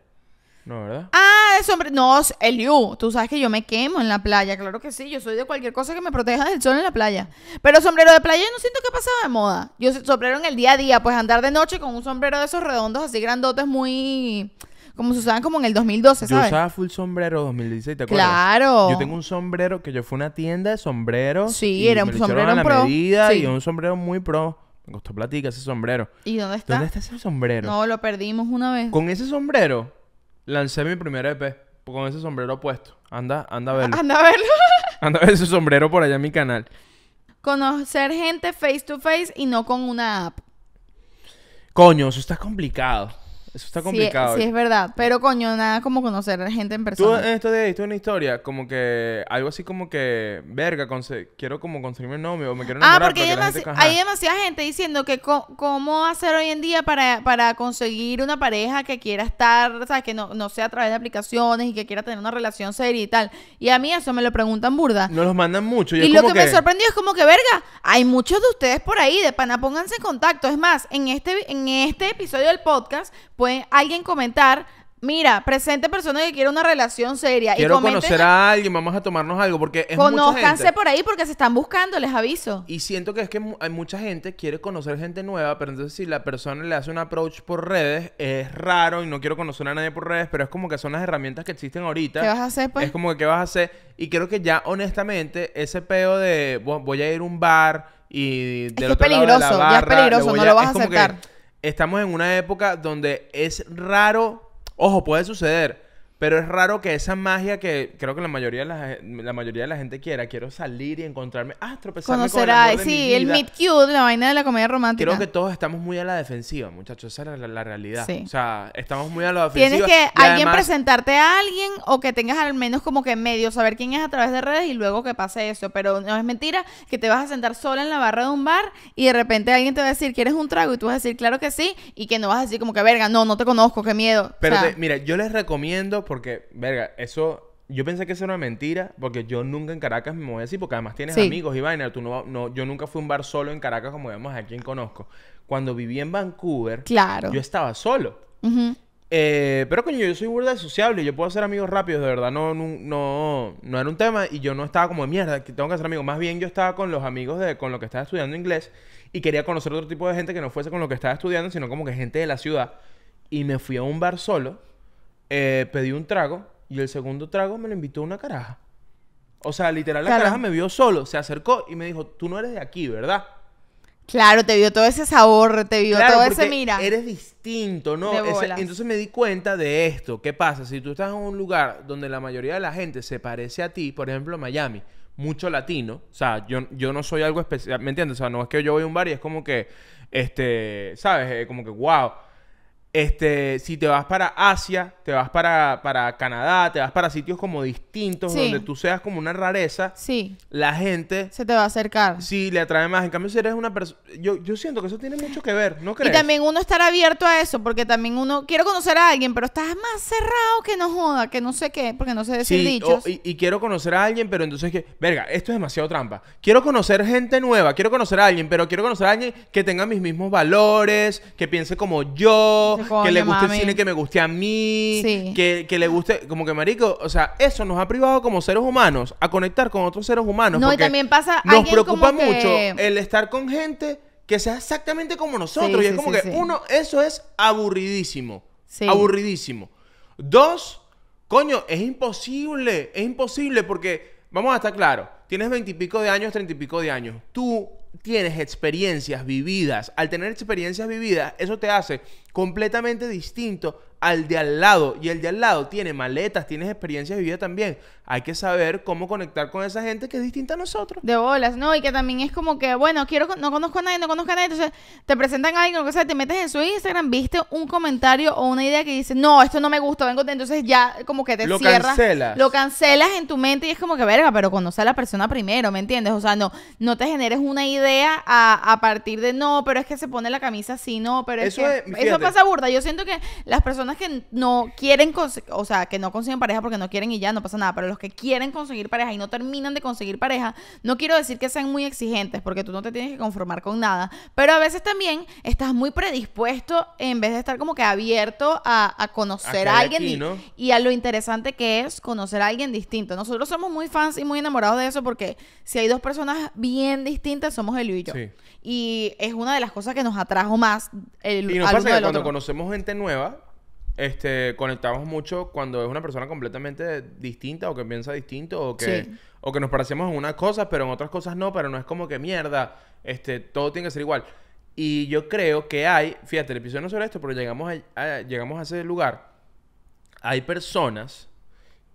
No, ¿verdad? Ah, de sombrero. No, you. tú sabes que yo me quemo en la playa, claro que sí. Yo soy de cualquier cosa que me proteja del sol en la playa. Pero sombrero de playa yo no siento que ha pasado de moda. Yo sombrero en el día a día, pues andar de noche con un sombrero de esos redondos así grandotes, muy. Como se usaban como en el 2012, ¿sabes? Yo usaba full sombrero 2016, ¿te acuerdas? Claro. Yo tengo un sombrero que yo fui a una tienda de sombreros. Sí, era un sombrero a la Medida Y un sombrero muy pro. Me costó platica ese sombrero. ¿Y dónde está? ¿Dónde está ese sombrero? No, lo perdimos una vez. Con ese sombrero lancé mi primer EP con ese sombrero puesto. Anda, anda a verlo. Anda a verlo. anda a ver ese sombrero por allá en mi canal. Conocer gente face to face y no con una app. Coño, eso está complicado. Eso está complicado. Sí, es verdad. Pero coño, nada como conocer gente en persona. Tú en estos días una historia, como que algo así como que, verga, quiero como conseguirme un novio o me quiero ah, enamorar. Ah, porque, hay, demasiada gente diciendo que cómo hacer hoy en día para, conseguir una pareja que quiera estar, o que no, no sea a través de aplicaciones y que quiera tener una relación seria y tal. Y a mí eso me lo preguntan burda. No los mandan mucho. Y, lo que, me sorprendió es como que, verga, hay muchos de ustedes por ahí, de pana, pónganse en contacto. Es más, en este, en este episodio del podcast, alguien comentar, mira, presente persona que quiere una relación seria. Quiero conocer a alguien, vamos a tomarnos algo, porque Conozcanse por ahí porque se están buscando, les aviso. Y siento que es que hay mucha gente quiere conocer gente nueva, pero entonces si la persona le hace un approach por redes, es raro y no quiero conocer a nadie por redes, pero es como que son las herramientas que existen ahorita. ¿Qué vas a hacer, pues? Es como que qué vas a hacer. Y creo que ya, honestamente, ese peo de voy a ir a un bar y es que es peligroso, de ya es peligroso, no lo vas a aceptar estamos en una época donde es raro, ojo, puede suceder, pero es raro que esa magia que creo que la mayoría de la, mayoría de la gente quiera, quiero salir y encontrarme, ah, tropezarme con el sí, el meet cute, la vaina de la comedia romántica. Creo que todos estamos muy a la defensiva, muchachos, esa es la, realidad. Sí. O sea, estamos muy a la defensiva. Tienes que alguien presentarte a alguien o que tengas al menos como que medio saber quién es a través de redes y luego que pase eso, pero no es mentira que te vas a sentar sola en la barra de un bar y de repente alguien te va a decir, "¿Quieres un trago?" y tú vas a decir, "Claro que sí" y que no vas a decir como que, "Verga, no, no te conozco, qué miedo." Pero mira, yo les recomiendo porque, verga, eso. Yo pensé que eso era una mentira, porque yo nunca en Caracas me moví así, porque además tienes amigos y vaina. Tú no, no, yo nunca fui a un bar solo en Caracas como vemos a quien conozco. Cuando viví en Vancouver, claro. yo estaba solo. Eh, pero coño, yo soy burda sociable, yo puedo hacer amigos rápidos, de verdad, no, no, no, era un tema y yo no estaba como de mierda, que tengo que hacer amigos. Más bien yo estaba con los amigos de con los que estaba estudiando inglés y quería conocer otro tipo de gente que no fuese con lo que estaba estudiando, sino como que gente de la ciudad. Y me fui a un bar solo eh, pedí un trago y el segundo trago me lo invitó una caraja. O sea, literal, la caraja me vio solo, se acercó y me dijo, tú no eres de aquí, ¿verdad? Claro, te vio todo ese sabor, te vio todo ese mira. Eres distinto, ¿no? entonces me di cuenta de esto. ¿Qué pasa? Si tú estás en un lugar donde la mayoría de la gente se parece a ti, por ejemplo, Miami, mucho latino. O sea, yo, yo no soy algo especial, ¿me entiendes? O sea, no es que yo voy a un bar y es como que, este, ¿sabes? Eh, como que, wow. Este, si te vas para Asia, te vas para, para Canadá, te vas para sitios como distintos, donde tú seas como una rareza, sí. la gente... Se te va a acercar. Sí, le atrae más. En cambio, si eres una persona... Yo, yo siento que eso tiene mucho que ver, ¿no crees? Y también uno estar abierto a eso, porque también uno... Quiero conocer a alguien, pero estás más cerrado que no joda, que no sé qué, porque no sé decir dichos. y, quiero conocer a alguien, pero entonces que... Verga, esto es demasiado trampa. Quiero conocer gente nueva, quiero conocer a alguien, pero quiero conocer a alguien que tenga mis mismos valores, que piense como yo, que le guste el cine que me guste a mí que, le guste, como que marico, o sea, eso nos ha privado como seres humanos a conectar con otros seres humanos. No, y también pasa. Nos preocupa mucho el estar con gente que sea exactamente como nosotros. y es como que, uno, eso es aburridísimo. Aburridísimo. Dos, coño, es imposible, es imposible porque, vamos a estar claros, tienes veintipico de años, treinta y pico de años. Tú tienes experiencias vividas. Al tener experiencias vividas, eso te hace completamente distinto al de al lado. Y el de al lado tiene maletas, tienes experiencias vida también hay que saber cómo conectar con esa gente que es distinta a nosotros. De bolas, ¿no? Y que también es como que, bueno, quiero no conozco a nadie, no conozco a nadie. Entonces te presentan a alguien, o sea, te metes en su Instagram, viste un comentario o una idea que dice, no, esto no me gusta, vengo. Entonces ya como que te lo Cancelas. Lo cancelas en tu mente y es como que, verga, pero conoce a la persona primero, ¿me entiendes? O sea, no, no te generes una idea a, partir de, no, pero es que se pone la camisa así, no, pero es eso eso pasa burda. Yo siento que las personas que no quieren, o sea, que no consiguen pareja porque no quieren y ya no pasa nada, pero que quieren conseguir pareja y no terminan de conseguir pareja, no quiero decir que sean muy exigentes, porque tú no te tienes que conformar con nada, pero a veces también estás muy predispuesto en vez de estar como que abierto a, conocer a, alguien y a lo interesante que es conocer a alguien distinto. Nosotros somos muy fans y muy enamorados de eso porque si hay dos personas bien distintas, somos el y yo. Y es una de las cosas que nos atrajo más el Y nos pasa que cuando conocemos gente nueva, este, conectamos mucho cuando es una persona completamente distinta o que piensa distinto o que, o que nos parecemos en unas cosa, pero en otras cosas no, pero no es como que mierda, este, todo tiene que ser igual. Y yo creo que hay, fíjate, el episodio no sobre esto, pero llegamos a, llegamos a ese lugar. Hay personas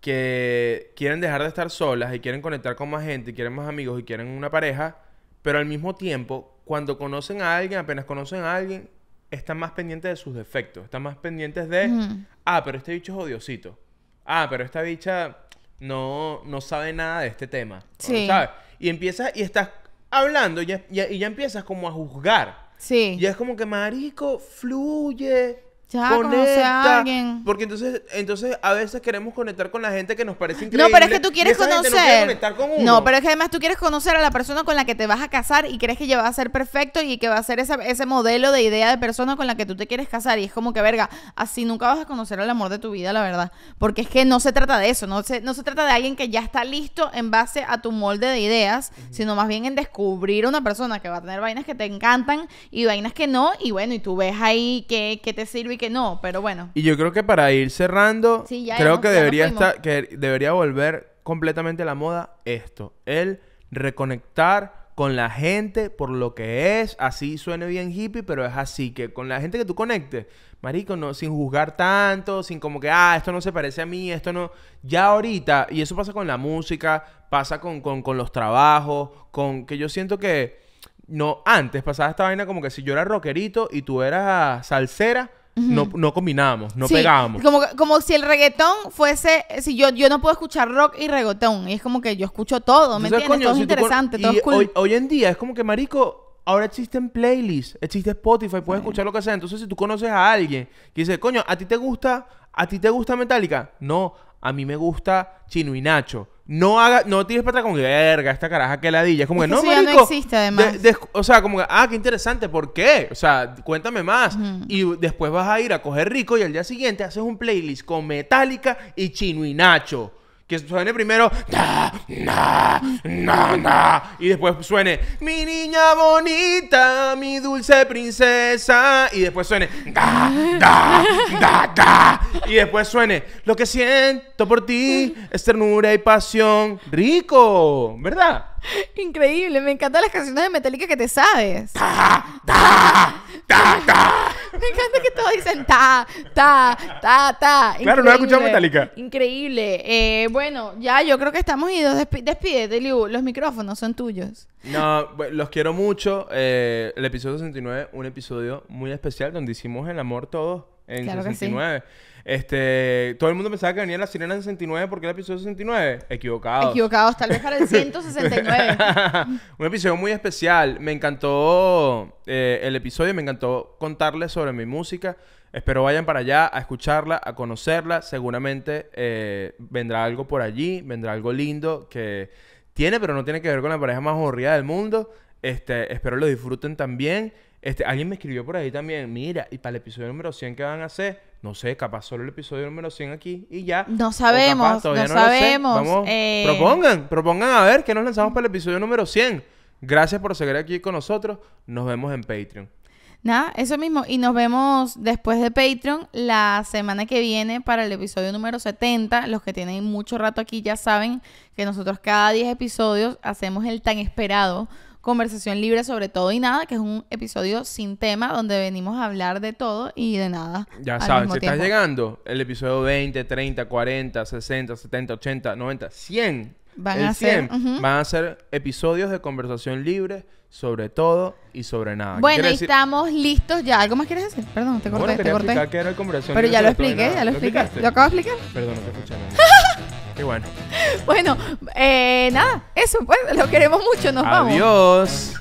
que quieren dejar de estar solas y quieren conectar con más gente, y quieren más amigos y quieren una pareja, pero al mismo tiempo, cuando conocen a alguien, apenas conocen a alguien, están más pendientes de sus defectos, están más pendientes de, ah, pero este bicho es odiosito, ah, pero esta bicha no, no sabe nada de este tema, sí. ¿sabes? Y empiezas y estás hablando y ya, y ya empiezas como a juzgar. Sí. Y es como que, marico, fluye. Ya, A alguien. Porque entonces, entonces a veces queremos conectar con la gente que nos parece increíble. No, pero es que tú quieres conocer. No, pero es que además tú quieres conocer a la persona con la que te vas a casar y crees que ya va a ser perfecto y que va a ser ese, ese modelo de idea de persona con la que tú te quieres casar. Y es como que, verga, así nunca vas a conocer al amor de tu vida, la verdad. Porque es que no se trata de eso. No se, no se trata de alguien que ya está listo en base a tu molde de ideas, sino más bien en descubrir una persona que va a tener vainas que te encantan y vainas que no. Y bueno, y tú ves ahí qué, qué te sirve que no, pero bueno. Y yo creo que para ir cerrando, creo que, debería estar, que debería volver completamente a la moda esto, el reconectar con la gente por lo que es, así suene bien hippie, pero es así, que con la gente que tú conectes, marico, no, sin juzgar tanto, sin como que, ah, esto no se parece a mí, esto no, ya ahorita, y eso pasa con la música, pasa con, con, con los trabajos, con que yo siento que, no, antes pasaba esta vaina como que si yo era rockerito y tú eras salsera, no, no combinábamos, no pegábamos. Como, como si el reggaetón fuese, si yo, yo no puedo escuchar rock y reggaetón, y es como que yo escucho todo, ¿me entiendes? todo es interesante, todo es cool. Hoy, en día es como que, marico, ahora existen playlists, existe Spotify, puedes escuchar lo que sea. Entonces, si tú conoces a alguien que dice, coño, ¿a ti te gusta, a ti te gusta Metallica? No, a mí me gusta Chino y Nacho no haga, no tienes para atrás con verga, esta caraja que ladilla. Es como que, no, marico, no existe, además. o sea, como que, ah, qué interesante, ¿por qué? O sea, cuéntame más. Y después vas a ir a coger rico y al día siguiente haces un playlist con Metallica y Chino y Nacho. Que suene primero. Na, na, na, na. Y después suene. Mi niña bonita, mi dulce princesa. Y después suene. Da, da, da, da. Y después suene. Lo que siento por ti es ternura y pasión. Rico, ¿verdad? Increíble, me encantan las canciones de Metallica que te sabes. me encanta que todos dicen ta, ta, ta, ta. Claro, no he escuchado Metallica. Increíble. Eh, bueno, ya yo creo que estamos idos. despídete, Liu. Los micrófonos son tuyos. No, los quiero mucho. Eh, el episodio 69, un episodio muy especial donde hicimos el amor todos en 69. Este, todo el mundo pensaba que venía la sirena en 69 porque el episodio 69. Equivocado. Equivocado. tal vez para el 169. Un episodio muy especial. Me encantó eh, el episodio, me encantó contarles sobre mi música. Espero vayan para allá a escucharla, a conocerla. Seguramente eh, vendrá algo por allí, vendrá algo lindo que tiene, pero no tiene que ver con la pareja más aburrida del mundo. Este, espero lo disfruten también. Este, alguien me escribió por ahí también, mira, y para el episodio número 100 que van a hacer, no sé, capaz solo el episodio número 100 aquí y ya. No sabemos, no, sabemos. Eh. Propongan, propongan a ver que nos lanzamos para el episodio número 100. Gracias por seguir aquí con nosotros. Nos vemos en Patreon. Nada, eso mismo. Y nos vemos después de Patreon la semana que viene para el episodio número 70. Los que tienen mucho rato aquí ya saben que nosotros cada 10 episodios hacemos el tan esperado conversación libre sobre todo y nada, que es un episodio sin tema donde venimos a hablar de todo y de nada. Ya sabes, si estás llegando, el episodio 20, 30, 40, 60, 70, 80, 90, 100. Van a ser, van a ser episodios de conversación libre sobre todo y sobre nada. Bueno, estamos listos ya. ¿Algo más quieres decir? Perdón, te corté, te corté. Pero ya lo expliqué, ya lo, expliqué. ¿Lo acabo de explicar? Perdón, no te escuché bueno. Bueno, eh, nada, eso pues, lo queremos mucho, nos vamos. Adiós.